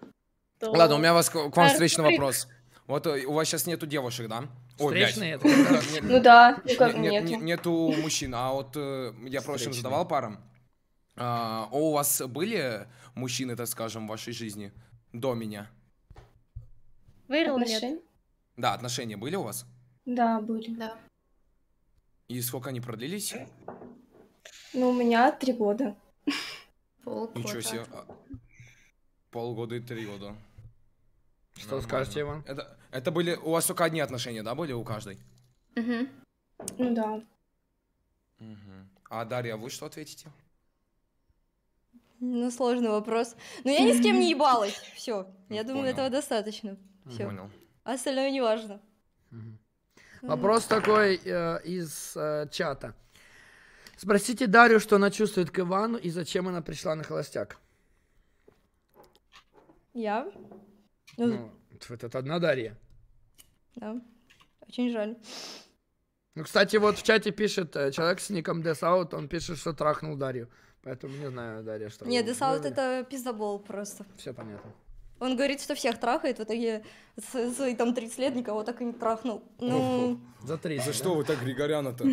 Ладно, у меня вас к вам встречный вопрос. Вот э, у вас сейчас нету девушек, да? Встречные? Ну да, нету. Нету мужчин, а вот э, я прошлым задавал парам. А, а у вас были мужчины, так скажем, в вашей жизни до меня? Вырыл нет. Да, отношения были у вас? Да, были. Да. И сколько они продлились? Ну, у меня три года. Полгода. Ничего себе. А, полгода и три года. Что Нормально. скажете, Иван? Это, это были... У вас только одни отношения, да, были у каждой? Угу. Ну да. Угу. А, Дарья, вы что ответите? Ну, сложный вопрос. Но ну, я ни с кем не ебалась. Все. Я думаю, понял. этого достаточно. Все. Понял. Остальное не важно. Угу. Вопрос такой э, из э, чата. Спросите Дарью, что она чувствует к Ивану и зачем она пришла на холостяк. Я? Ну, ну это одна Дарья. Да. Очень жаль. Ну, кстати, вот в чате пишет э, человек с ником Десаут, он пишет, что трахнул Дарью. Поэтому не знаю, Дарья, что... Нет, Десаут это пиздобол просто. Все понятно. Он говорит, что всех трахает, в итоге свои там 30 лет никого так и не трахнул. Ну... За три? За что вы так Григоряна-то?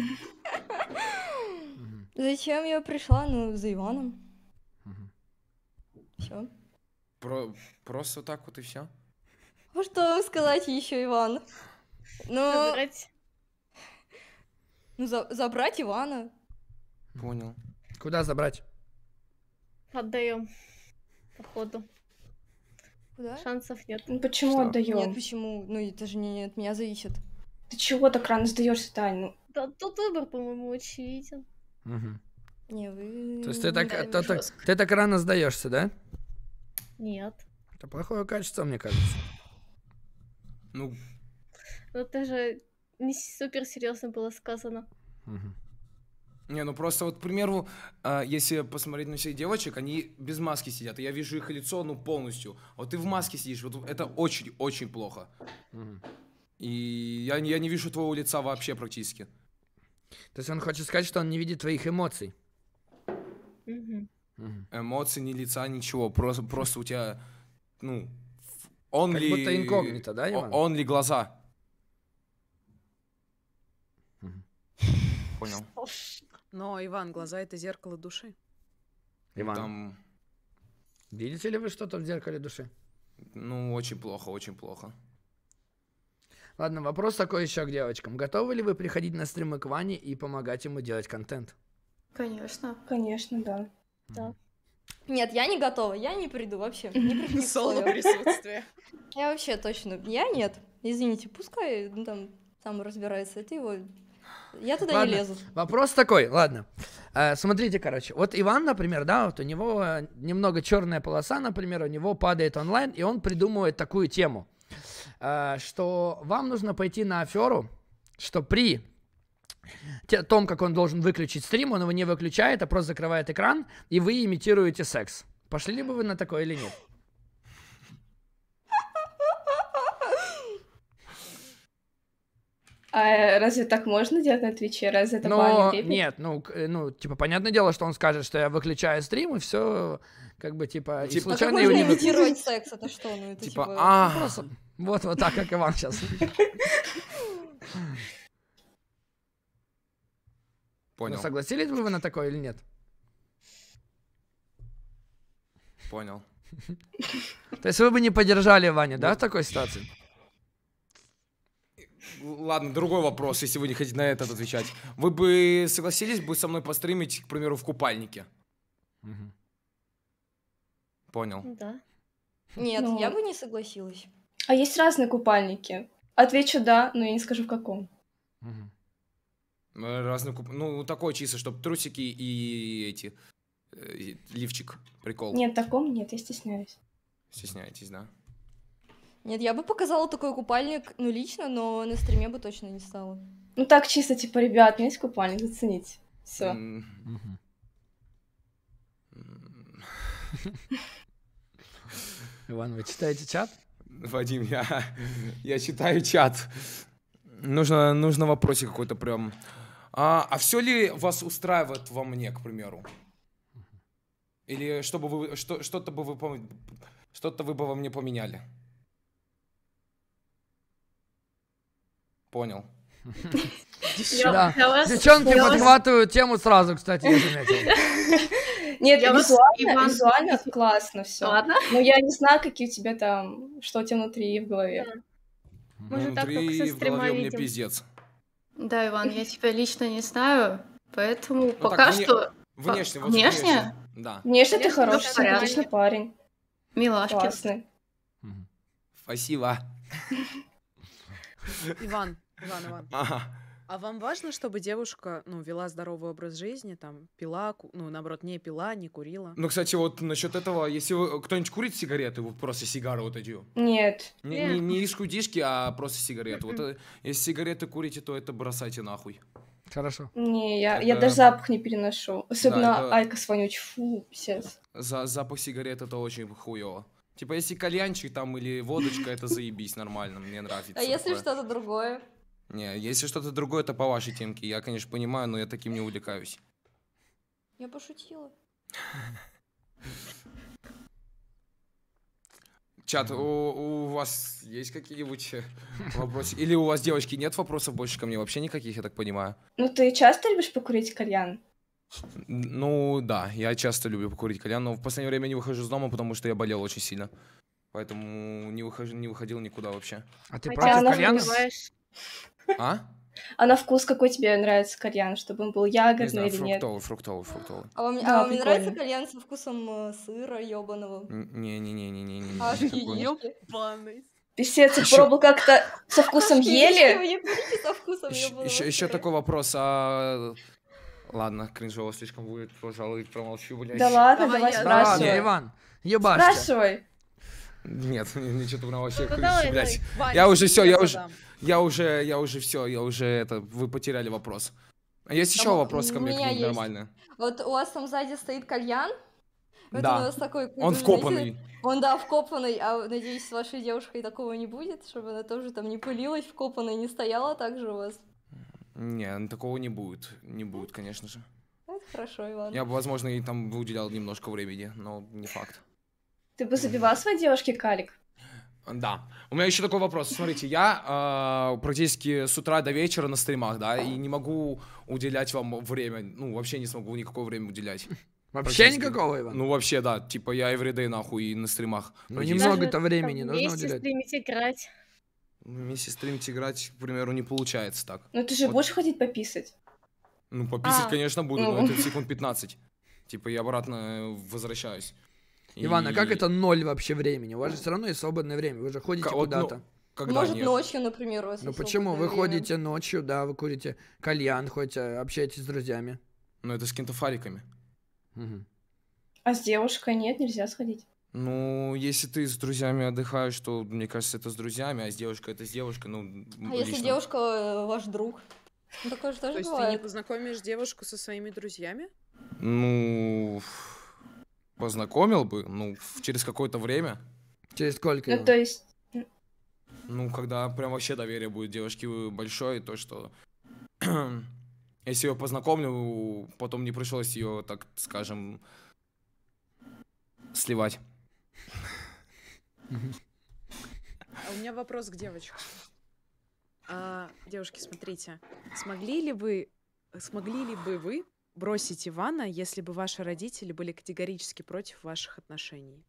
Зачем я пришла? Ну, за Иваном. Все. Про... Просто так вот и все? А что вам сказать еще, Иван? Ну... Забрать. Ну, за... забрать Ивана. Понял. Куда забрать? Отдаем. Походу. Куда? Шансов нет. Ну почему Что? отдаем? Нет, почему? Ну это же не от меня зависит. Ты чего так рано сдаешься, Тань? Ну... Да, тут выбор, по-моему, очевиден. Угу. Не, вы... То есть ты так, да, ты, так, ты так рано сдаешься, да? Нет. Это плохое качество, мне кажется. Ну. Вот даже не супер серьезно было сказано. Угу. Не, ну просто вот, к примеру, а, если посмотреть на всех девочек, они без маски сидят, я вижу их лицо, ну, полностью. А вот ты в маске сидишь, вот это очень-очень плохо. Угу. И я, я не вижу твоего лица вообще практически. То есть он хочет сказать, что он не видит твоих эмоций? Угу. Эмоций, ни лица, ничего. Просто, просто у тебя, ну, он как ли... будто инкогнито, да, Иван? Он ли глаза. Понял. Но, Иван, глаза — это зеркало души. Иван. Там... Видите ли вы что-то в зеркале души? Ну, очень плохо, очень плохо. Ладно, вопрос такой еще к девочкам. Готовы ли вы приходить на стримы к Ване и помогать ему делать контент? Конечно, конечно, да. Mm. Да. Нет, я не готова, я не приду вообще. Не приду Соло присутствие. Я вообще точно, я нет. Извините, пускай там сам разбирается, это его я туда ладно. не лезу. Вопрос такой, ладно. Э, смотрите, короче, вот Иван, например, да, вот у него э, немного черная полоса, например, у него падает онлайн, и он придумывает такую тему, э, что вам нужно пойти на аферу, что при том, как он должен выключить стрим, он его не выключает, а просто закрывает экран, и вы имитируете секс. Пошли бы вы на такое или нет? А э, разве так можно делать на Твиче? Разве это Но, Нет, ну, э, ну, типа, понятное дело, что он скажет, что я выключаю стрим, и все, как бы, типа, ну, и типа, случайно... А как можно имитировать секс? Это что? Ну, это, типа, типа... а просто... вот, вот так, как Иван сейчас. Понял. Ну, согласились бы вы на такое или нет? Понял. То есть вы бы не поддержали Ваню, да, в такой ситуации? Ладно, другой вопрос, если вы не хотите на этот отвечать. Вы бы согласились бы со мной постримить, к примеру, в купальнике? Угу. Понял. Да. Нет, ну... я бы не согласилась. А есть разные купальники. Отвечу да, но я не скажу в каком. Угу. Разные куп... Ну, такой чисто, чтобы трусики и эти... Э, лифчик, прикол. Нет, таком нет, я стесняюсь. Стесняетесь, да? Нет, я бы показала такой купальник, ну, лично, но на стриме бы точно не стала. Ну, так чисто, типа, ребят, у ну, меня есть купальник, зацените. Все. Иван, вы читаете чат? Вадим, я, я читаю чат. Нужно, нужно вопросик какой-то прям. А, а все ли вас устраивает во мне, к примеру? Или чтобы вы, что, что-то бы вы, что-то вы бы во мне поменяли? Понял. Девчонки подхватывают тему сразу, кстати, я заметил. Нет, я визуально, Иван... визуально классно все. Ладно. Но ну, я не знаю, какие у тебя там, что у тебя внутри и в голове. Мы же так как со стрима видим. пиздец. Да, Иван, я тебя лично не знаю, поэтому ну пока что... Внешне, вот внешне? Да. Внешне ты хороший, симпатичный парень. Милашки. Классный. Спасибо. Иван, Иван, Иван. Ага. А вам важно, чтобы девушка, ну, вела здоровый образ жизни, там, пила, ну, наоборот, не пила, не курила? Ну, кстати, вот насчет этого, если вы, кто-нибудь курит сигареты, вот просто сигары вот эти? Нет. Не, не, не из кудишки, а просто сигареты. Вот э, если сигареты курите, то это бросайте нахуй. Хорошо. Не, я, это... я даже запах не переношу. Особенно да, это... айкос вонючий, фу, писец. За, запах сигарет это очень хуево. Типа, если кальянчик там или водочка, это заебись нормально, мне нравится. А если что-то другое? Не, если что-то другое, это по вашей темке. Я, конечно, понимаю, но я таким не увлекаюсь. Я пошутила. Чат, у, у вас есть какие-нибудь вопросы? Или у вас, девочки, нет вопросов больше ко мне? Вообще никаких, я так понимаю. Ну, ты часто любишь покурить кальян? Ну, да, я часто люблю покурить кальян, но в последнее время не выхожу из дома, потому что я болел очень сильно. Поэтому не, выхожу, не выходил никуда вообще. А ты Хотя а против кальяна? А? А на вкус какой тебе нравится кальян, чтобы он был ягодный не знаю, или фруктовый, нет? Фруктовый, фруктовый, фруктовый. А вам, а вам нравится кальян со вкусом э, сыра ёбаного? Не-не-не-не-не-не. Аж ёбаный. Писец, еще... пробовал как-то со вкусом ели. Еще, еще такой вопрос, а Ладно, кринжово слишком будет, пожалуй, промолчу, блядь. Да ладно, давай, давай спрашивай. Да ладно, Иван, ебашься. Спрашивай. Нет, ничего там вообще, ну, блядь. Я уже все, я уже, я уже, я уже все, я уже это, вы потеряли вопрос. А есть еще вопрос ко мне к ним нормально? Вот у вас там сзади стоит кальян, вот да. у нас такой Он вкопанный. Он, да, вкопанный, а надеюсь, с вашей девушкой такого не будет, чтобы она тоже там не пылилась вкопанной, не стояла так же у вас. Не, ну, такого не будет. Не будет, конечно же. Это хорошо, Иван. Я бы, возможно, и там уделял немножко времени, но не факт. Ты бы забивал своей девушке калик? Да. У меня еще такой вопрос. Смотрите, я э, практически с утра до вечера на стримах, да, и не могу уделять вам время. Ну, вообще не смогу никакого времени уделять. Вообще никакого, Иван? Ну, вообще, да. Типа я everyday нахуй и на стримах. Ну, немного-то времени нужно уделять. Вместе стримить играть вместе стримить играть, к примеру, не получается так. Ну ты же вот. будешь ходить пописать? Ну, пописать, а, конечно, буду, ну. но это секунд 15. Типа я обратно э, возвращаюсь. Иван, а как это ноль вообще времени? У вас же все равно есть свободное время, вы же ходите ну, куда-то. когда Может, нет? ночью, например, у вас Ну почему? Вы ходите ночью, да, вы курите кальян, хоть э, общаетесь с друзьями. Ну это с кентофариками. Угу. А с девушкой нет, нельзя сходить. Ну, если ты с друзьями отдыхаешь, то, мне кажется, это с друзьями, а с девушкой это с девушкой, ну, А лично. если девушка э, ваш друг? Ну, такое же тоже То есть ты не познакомишь девушку со своими друзьями? Ну, познакомил бы, ну, через какое-то время. Через сколько? Ну, то есть... Ну, когда прям вообще доверие будет девушке большое, то, что... если ее познакомлю, потом не пришлось ее, так скажем, сливать. А у меня вопрос к девочкам. А, девушки, смотрите, смогли ли вы, смогли ли бы вы бросить Ивана, если бы ваши родители были категорически против ваших отношений?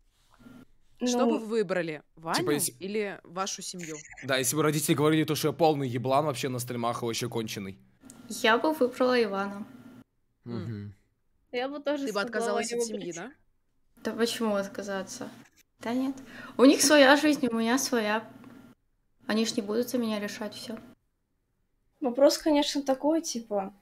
Ну, что бы вы выбрали? Ваню типа, если... или вашу семью? Да, если бы родители говорили то, что я полный еблан вообще на стримах вообще конченый. Я бы выбрала Ивана. Угу. Я бы тоже Ты бы отказалась от семьи, да? Да почему отказаться? Да нет. У них своя жизнь, у меня своя. Они ж не будут за меня решать все. Вопрос, конечно, такой, типа... Ну,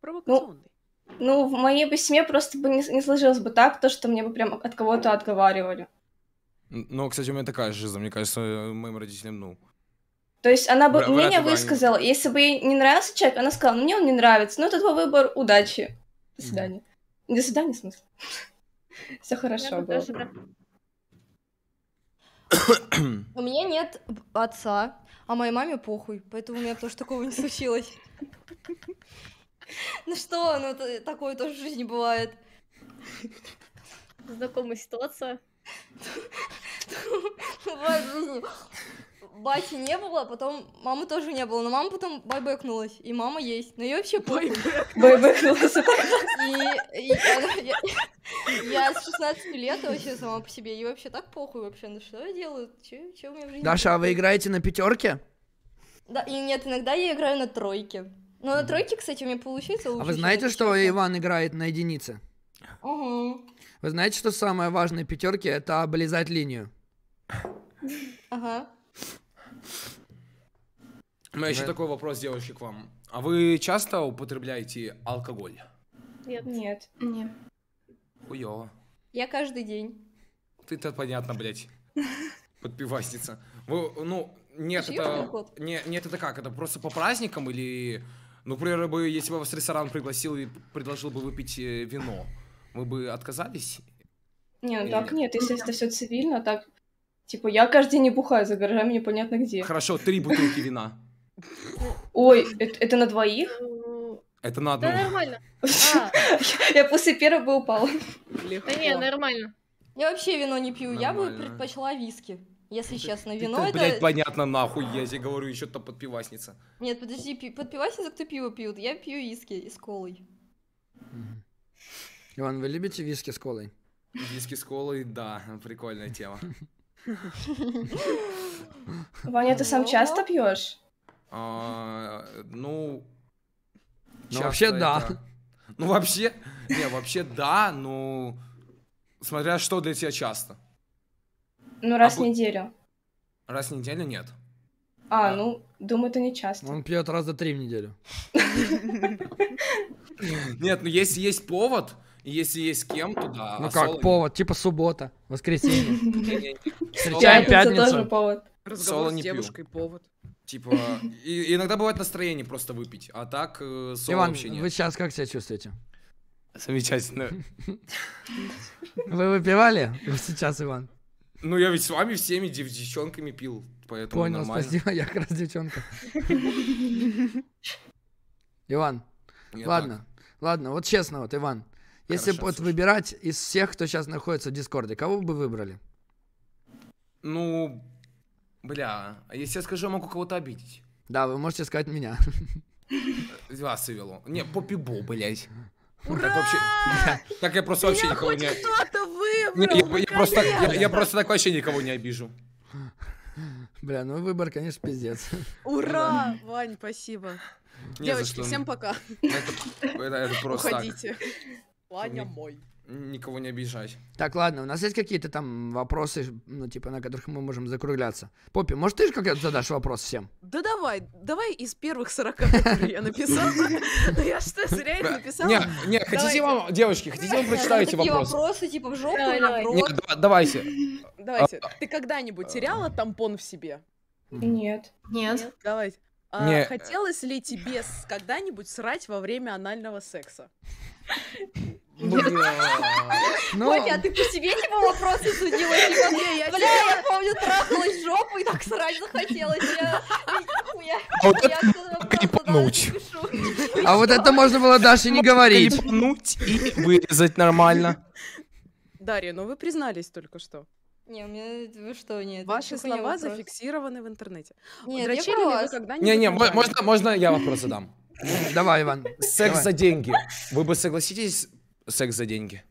Провокационный. Ну, ну, в моей бы семье просто бы не, не сложилось бы так, то, что мне бы прям от кого-то отговаривали. Ну, кстати, у меня такая же жизнь, мне кажется, моим родителям, ну... То есть она бы Вряд мнение бы высказала, они... если бы ей не нравился человек, она сказала, «Ну, мне он не нравится, ну, это твой выбор, удачи, до свидания. Mm. До свидания, в смысле? Все хорошо было. У меня нет отца, а моей маме похуй, поэтому у меня тоже такого не случилось. Ну что, ну такое тоже в жизни бывает. Знакомая ситуация. Бывает в жизни. Бати не было, потом мамы тоже не было, но мама потом байбекнулась, и мама есть, но ну ее вообще байбекнулась. И я с 16 лет вообще сама по себе, и вообще так похуй вообще, ну что я делаю, что у меня в жизни. Даша, а вы играете на пятерке? Да, и нет, иногда я играю на тройке. Но на тройке, кстати, у меня получается а лучше. А вы знаете, что Иван играет на единице? Угу. Вы знаете, что самое важное пятерки это облизать линию. Ага. У меня еще такой вопрос, девочек, к вам. А вы часто употребляете алкоголь? Нет. Нет. Нет. Хуёво. Я каждый день. Ты-то понятно, блядь. Подпивасница. Вы, ну, нет, это... Не, нет, это как? Это просто по праздникам или... Ну, например, бы, если бы вас ресторан пригласил и предложил бы выпить э, вино, мы бы отказались? Не, ну так нет? если это все цивильно, так... Типа, я каждый день не бухаю за гаражами, непонятно где. Хорошо, три бутылки вина. Ой, это, это на двоих? Это на одну. Да нормально. Я после первого бы упала. Да не, нормально. Я вообще вино не пью, я бы предпочла виски. Если честно, вино это... Блять, понятно, нахуй, я тебе говорю, еще то подпивасница. Нет, подожди, подпивасница кто пиво пьют? Я пью виски и с колой. Иван, вы любите виски с колой? Виски с колой, да, прикольная тема. Ваня, ты сам часто пьешь? А, ну, ну вообще да. Ну вообще, не, вообще да, ну, смотря что для тебя часто. Ну раз а в неделю. Раз в неделю нет. А, ну, думаю, это не часто. Он пьет раз за три в неделю. Нет, ну если есть повод, если есть с кем, то да. Ну а как, соло... повод, типа суббота, воскресенье. Встречаем пятницу. Соло не пью. повод. Типа, и, иногда бывает настроение просто выпить, а так э, соло вообще нет. вы сейчас как себя чувствуете? Замечательно. Вы выпивали сейчас, Иван? Ну, я ведь с вами всеми дев девчонками пил, поэтому Понял, нормально. спасибо, я как раз девчонка. Иван, я ладно, так. ладно, вот честно, вот, Иван, если бы вот выбирать из всех, кто сейчас находится в Дискорде, кого бы вы выбрали? Ну, бля, а если я скажу, я могу кого-то обидеть. Да, вы можете сказать меня. Вас э, ввело. Не, по пибу, блядь. Ура! Так, вообще, так я просто вообще никого не... кто-то выбрал, я, просто, я просто так вообще никого не обижу. Бля, ну выбор, конечно, пиздец. Ура! Вань, спасибо. Не Девочки, всем ну. пока. Это, это, это просто Уходите. Так. Ваня мой. Никого не обижать. Так, ладно, у нас есть какие-то там вопросы, ну, типа, на которых мы можем закругляться. Поппи, может, ты же как-то задашь вопрос всем? Да давай, давай из первых 40, которые я написала. Я что, зря их написала? Не, хотите вам, девочки, хотите вам прочитаете вопрос? вопросы, типа, в жопу или давайте. Давайте. А, ты когда-нибудь теряла а. тампон в себе? Нет. Нет. Давайте. Не... А э, хотелось ли тебе когда-нибудь срать во время анального секса? Ну... а ты по себе типа вопросы судила? Типа, Бля, я помню, трахалась жопу и так срать захотелось. Я... А вот это А вот это можно было Даше не говорить. Крипнуть и вырезать нормально. Дарья, ну вы признались только что. Не, у меня вы что, нет. Ваши слова зафиксированы в интернете. Нет, Дрочили ли вы когда-нибудь? Не-не, можно, можно я вопрос задам? Давай, Иван. Секс за деньги. Вы бы согласитесь секс за деньги?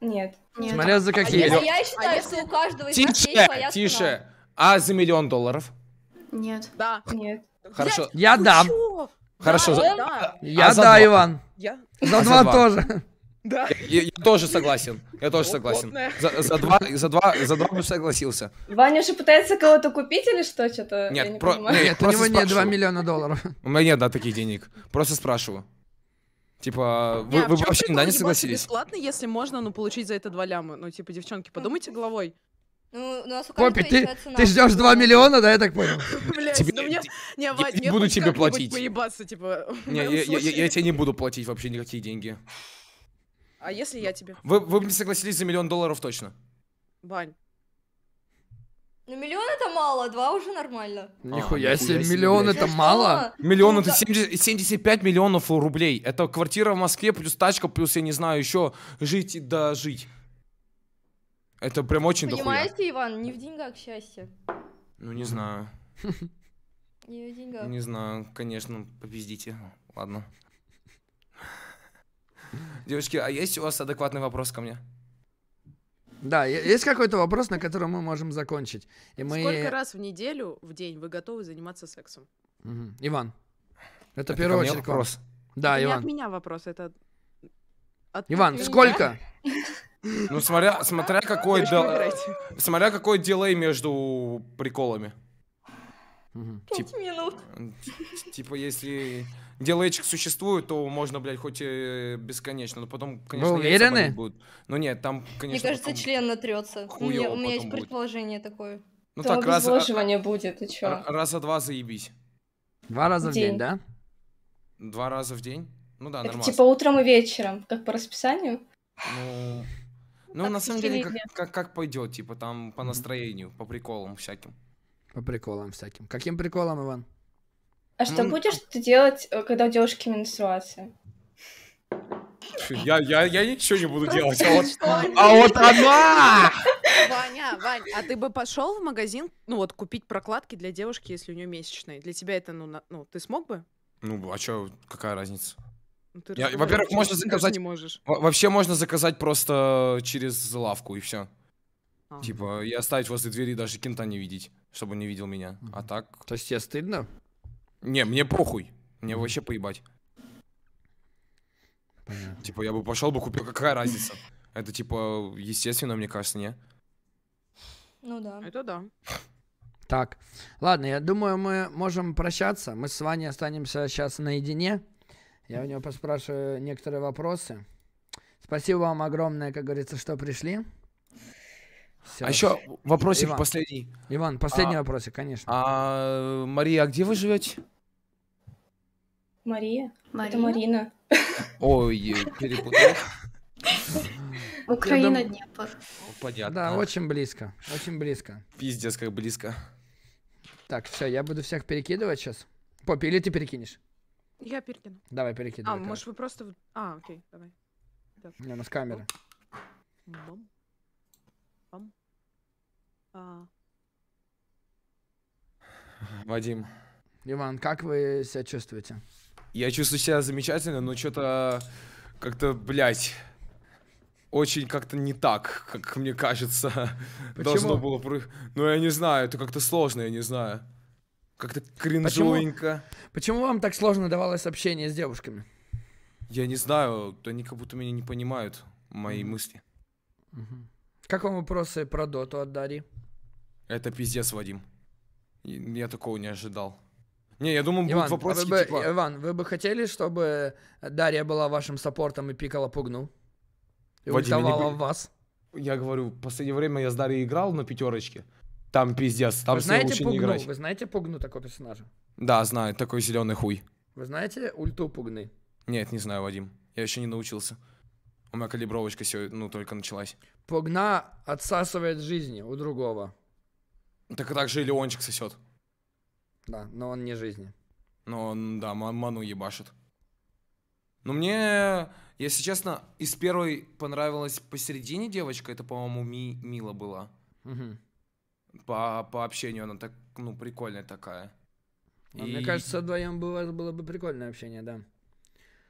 Нет. Нет. Смотря за а какие. А я, считаю, а что у каждого из нас есть своя Тише. А за миллион долларов? Нет. Да. Нет. Хорошо. Я дам. Хорошо. Я да, Иван. Я. За два тоже. Да. Я, я тоже согласен. Я тоже согласен. За, за, два, за, два, за два бы согласился. Ваня же пытается кого-то купить или что? Что-то нет, я не про, понимаю. Нет, у него спрашиваю. нет 2 миллиона долларов. У меня нет, да, таких денег. Просто спрашиваю. Типа, вы, не, вы а вообще никогда не согласились. бесплатно, если можно, ну, получить за это 2 ляма. Ну, типа, девчонки, подумайте головой. Ну, ну, а Поппи, ты, ты ждешь 2 миллиона, да, я так понял? Блять, тебе, ну мне... Не, Вадь, я буду тебе платить. Поебаться, типа, не, я, я, я, я тебе не буду платить вообще никакие деньги. А если я тебе? Вы, вы бы не согласились за миллион долларов точно. Бань. Ну миллион это мало, два уже нормально. Нихуя себе, миллион это мало? Миллион это 70, ну, 75 миллионов рублей. Это квартира в Москве, плюс тачка, плюс, я не знаю, еще жить и дожить. Это прям очень Понимаете, дохуя. Иван, не в деньгах счастье. Ну не знаю. Не в деньгах. Не знаю, конечно, попиздите. Ладно. Девочки, а есть у вас адекватный вопрос ко мне? Да, есть какой-то вопрос, на котором мы можем закончить. И мы... Сколько раз в неделю, в день вы готовы заниматься сексом? Угу. Иван. Это, это первый очередь вопрос. Да, это Иван. Не от меня вопрос, это от Иван, меня? сколько? Ну, смотря, смотря какой смотря какой дилей между приколами. Пять минут. Типа, если дело этих существует, то можно, блядь, хоть и бесконечно. Но потом, конечно, Вы уверены? будут. Ну нет, там, конечно, Мне кажется, потом... член натрется. Хуёво у меня, у меня есть будет. предположение такое. Ну там так, раз... будет, и чё? Раза два заебись. Два раза в день, в день да? Два раза в день? Ну да, Это нормально. типа утром и вечером, как по расписанию? Ну, ну на самом деле, как, как, как пойдет, типа там по настроению, по приколам всяким. По приколам всяким. Каким приколам, Иван? А что ну, будешь ты делать, э, когда у девушки менструация? Я, я, я ничего не буду делать, а вот, а вот она! Ваня, Вань, а ты бы пошел в магазин, ну вот, купить прокладки для девушки, если у нее месячные? Для тебя это, ну, на, ну ты смог бы? Ну, а что, какая разница? Ну, во-первых, можно заказать... Не можешь. Вообще можно заказать просто через лавку, и все. А. Типа, и оставить возле двери даже кента не видеть, чтобы он не видел меня. А так... То есть тебе стыдно? Не, мне похуй. Мне вообще поебать. Понятно. Типа, я бы пошел бы купил, какая разница? Это типа естественно, мне кажется, не? Ну да. Это да. Так, ладно, я думаю, мы можем прощаться. Мы с вами останемся сейчас наедине. Я у него поспрашиваю некоторые вопросы. Спасибо вам огромное, как говорится, что пришли. Все. А еще вопросик Иван. последний. Иван, последний а, вопросик, конечно. А, Мария, а где вы живете? Мария? Марина? Это Марина. Ой, перепутал. Украина, дум... Днепр. Понятно. Да, очень близко, очень близко. Пиздец, как близко. Так, все, я буду всех перекидывать сейчас. Попи, или ты перекинешь? Я перекину. Давай, перекидывай. А, давай. может, вы просто... А, окей, давай. Так. Не, у ну нас камера. Бам. Бам. А. Вадим. Иван, как вы себя чувствуете? Я чувствую себя замечательно, но что-то как-то, блядь, очень как-то не так, как мне кажется. Почему? Должно было... Ну, я не знаю, это как-то сложно, я не знаю. Как-то кринжовенько. Почему? Почему вам так сложно давалось общение с девушками? Я не знаю, они как будто меня не понимают, мои mm. мысли. Угу. Как вам вопросы про доту от Дарьи? Это пиздец, Вадим. Я такого не ожидал. Не, я думаю, Иван, будут а вопросы а бы, типа... Иван, вы бы хотели, чтобы Дарья была вашим саппортом и пикала пугну? И Вадим, не... вас? Я говорю, в последнее время я с Дарьей играл на пятерочке. Там пиздец, там вы знаете лучше пугну? не играть. Вы знаете пугну такого персонажа? Да, знаю, такой зеленый хуй. Вы знаете ульту пугны? Нет, не знаю, Вадим. Я еще не научился. У меня калибровочка сегодня, ну, только началась. Пугна отсасывает жизни у другого. Так и так же и Леончик сосет. Да, но он не жизни. Но он, да, ману ебашит. Но мне, если честно, из первой понравилась посередине девочка, это, по-моему, Ми Мила была. Угу. По, по общению она так, ну, прикольная такая. А и... Мне кажется, вдвоем было, было бы прикольное общение, да.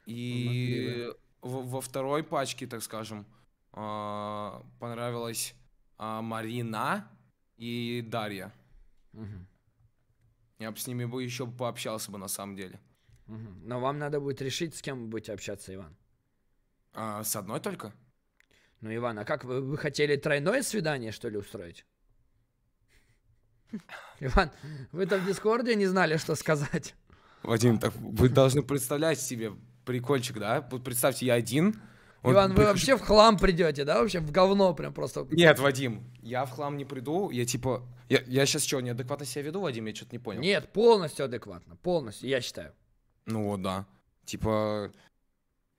И во, во второй пачке, так скажем, а, понравилась а, Марина и Дарья. Угу. Я бы с ними бы еще пообщался бы на самом деле. Угу. Но вам надо будет решить, с кем вы будете общаться, Иван. А, с одной только? Ну, Иван, а как вы, вы хотели тройное свидание, что ли, устроить? Иван, вы то в Дискорде не знали, что сказать. Вадим, так вы должны представлять себе прикольчик, да? Вот представьте, я один, он Иван, вы вообще в хлам придете, да? Вообще в говно прям просто. Нет, Вадим, я в хлам не приду. Я типа. Я, я сейчас что, неадекватно себя веду, Вадим? Я что-то не понял. Нет, полностью адекватно. Полностью, я считаю. Ну вот, да. Типа.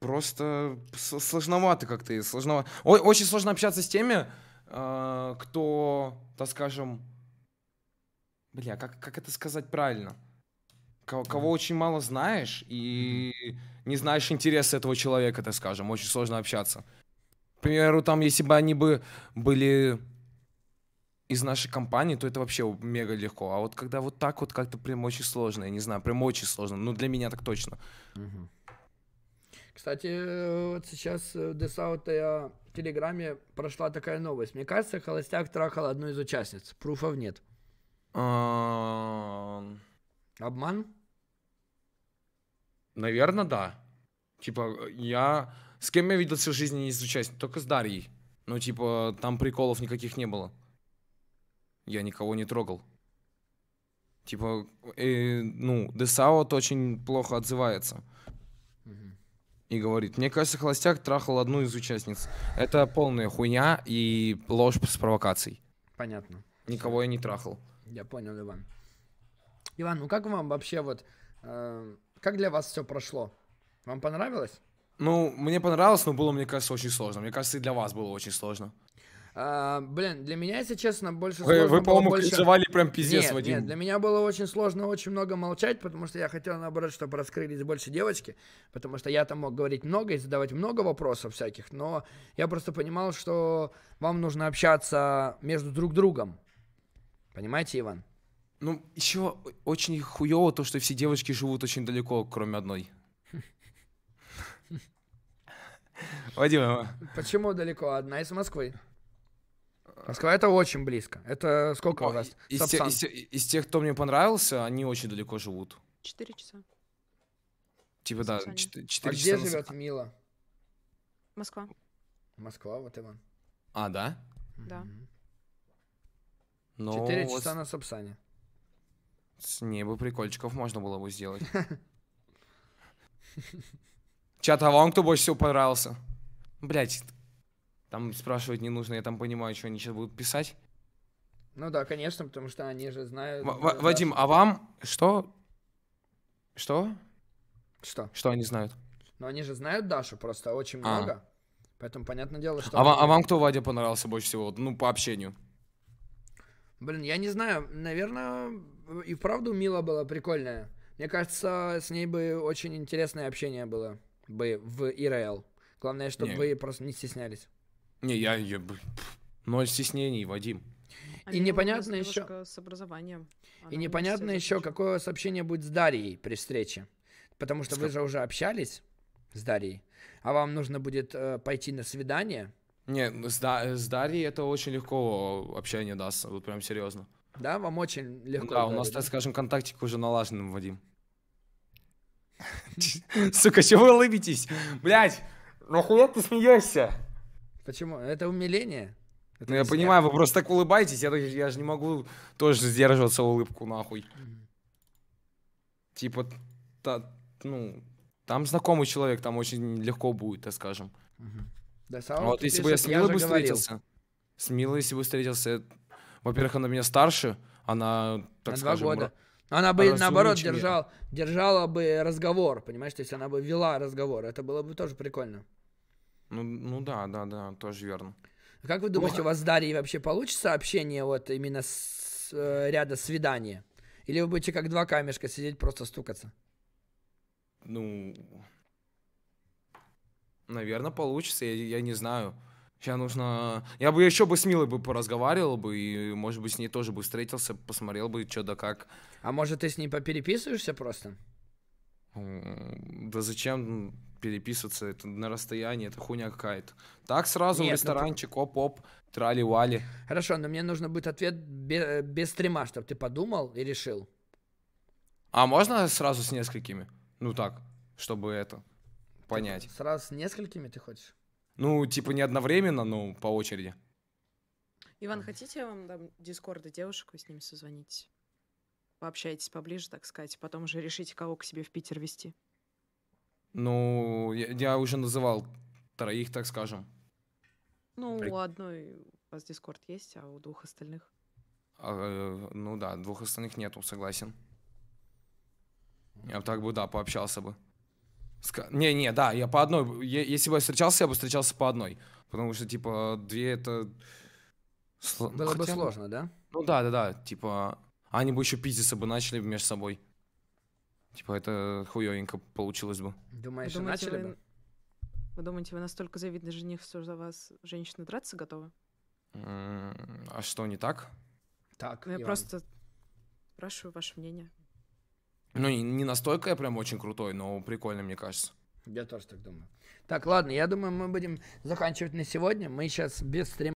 Просто сложновато как-то. Сложновато. О очень сложно общаться с теми, э, кто, так скажем. Бля, как, как это сказать правильно? Кого, кого очень мало знаешь и. Mm -hmm не знаешь интересы этого человека, так скажем, очень сложно общаться. К примеру, там, если бы они бы были из нашей компании, то это вообще мега легко. А вот когда вот так вот как-то прям очень сложно, я не знаю, прям очень сложно. Ну, для меня так точно. Кстати, э, вот сейчас в э, Десауте я в Телеграме прошла такая новость. Мне кажется, Холостяк трахал одну из участниц. Пруфов нет. Обман? Наверное, да. Типа, я... С кем я виделся в жизни не изучаюсь? Только с Дарьей. Ну, типа, там приколов никаких не было. Я никого не трогал. Типа, э, ну, Десаут очень плохо отзывается. И говорит, мне кажется, Холостяк трахал одну из участниц. Это полная хуйня и ложь с провокацией. Понятно. Никого я не трахал. Я понял, Иван. Иван, ну как вам вообще вот... Э как для вас все прошло? Вам понравилось? Ну, мне понравилось, но было, мне кажется, очень сложно. Мне кажется, и для вас было очень сложно. А, блин, для меня, если честно, больше вы, сложно Вы, по-моему, больше... прям пиздец, нет, Вадим. Нет, для меня было очень сложно очень много молчать, потому что я хотел, наоборот, чтобы раскрылись больше девочки, потому что я там мог говорить много и задавать много вопросов всяких, но я просто понимал, что вам нужно общаться между друг другом. Понимаете, Иван? Ну, еще очень хуево то, что все девочки живут очень далеко, кроме одной. Вадим. А? Почему далеко? Одна из Москвы. Москва это очень близко. Это сколько О, у вас? Из, те, из, из тех, кто мне понравился, они очень далеко живут. Четыре часа. Типа да, четыре часа. А где живет Мила? Москва. Москва, вот Иван. А, да? Да. Ну, четыре часа на Сапсане. С неба прикольчиков можно было бы сделать. Чат, а вам кто больше всего понравился? Блять, там спрашивать не нужно, я там понимаю, что они сейчас будут писать. Ну да, конечно, потому что они же знают. Вадим, а вам что? Что? Что? Что они знают? Ну они же знают Дашу просто очень а. много. Поэтому понятное дело, что... А, вам, а вам кто, Вадя, понравился больше всего? Ну, по общению. Блин, я не знаю, наверное, и вправду Мила была прикольная. Мне кажется, с ней бы очень интересное общение было бы в ИРЛ. Главное, чтобы не. вы просто не стеснялись. Не, я, ее, Ноль стеснений, Вадим. А и непонятно еще... С образованием. и непонятно еще, какое сообщение будет с Дарьей при встрече. Потому что с вы как... же уже общались с Дарьей, а вам нужно будет э, пойти на свидание, не, ну, с, да, с Дарьей это очень легко общение даст, вот прям серьезно. Да, вам очень легко. Да, у нас, так скажем, контактик уже налаженным, Вадим. Сука, чего вы улыбитесь? Блять, нахуя ты смеешься? Почему? Это умиление. ну я понимаю, вы просто так улыбаетесь, я, я же не могу тоже сдерживаться улыбку нахуй. Типа, ну, там знакомый человек, там очень легко будет, так скажем. Mm да, сам вот если бы я с Милой бы встретился. С Милой, если бы встретился, во-первых, она меня старше, она, так на скажем, два года. Но она бы, наоборот, держал, держала бы разговор, понимаешь? То есть она бы вела разговор. Это было бы тоже прикольно. Ну, ну да, да, да, тоже верно. А как вы думаете, Ох. у вас с Дарьей вообще получится общение вот именно с э, ряда свидания? Или вы будете как два камешка сидеть просто стукаться? Ну, наверное, получится, я, я не знаю. Сейчас нужно... Я бы еще бы с Милой бы поразговаривал бы, и, может быть, с ней тоже бы встретился, посмотрел бы, что да как. А может, ты с ней попереписываешься просто? Да зачем переписываться? Это на расстоянии, это хуйня какая-то. Так сразу Нет, в ну ресторанчик, ну... оп-оп, трали-вали. Хорошо, но мне нужно будет ответ без, без стрима, чтобы ты подумал и решил. А можно сразу с несколькими? Ну так, чтобы это... Типа, понять. Сразу с несколькими ты хочешь? Ну, типа не одновременно, но по очереди. Иван, хотите, я вам дам дискорды девушек, вы с ними созвонитесь? Пообщайтесь поближе, так сказать, потом уже решите, кого к себе в Питер вести. Ну, я, я уже называл троих, так скажем. Ну, При... у одной у вас дискорд есть, а у двух остальных? А, э, ну да, двух остальных нету, согласен. Я так бы, да, пообщался бы. Не-не, да, я по одной. Я, если бы я встречался, я бы встречался по одной. Потому что, типа, две это... Сло... Было Хотя... бы сложно, да? Ну да, да, да. Типа, они бы еще пиздиться бы начали между собой. Типа, это хуёвенько получилось бы. Думаешь, думаете, начали вы... бы? Вы думаете, вы настолько завидный жених, что за вас женщины драться готовы? А что не так? Так. Ну, я Иван. просто спрашиваю ваше мнение. Ну, не настолько я прям очень крутой, но прикольно мне кажется. Я тоже так думаю. Так, ладно, я думаю, мы будем заканчивать на сегодня. Мы сейчас без стрима.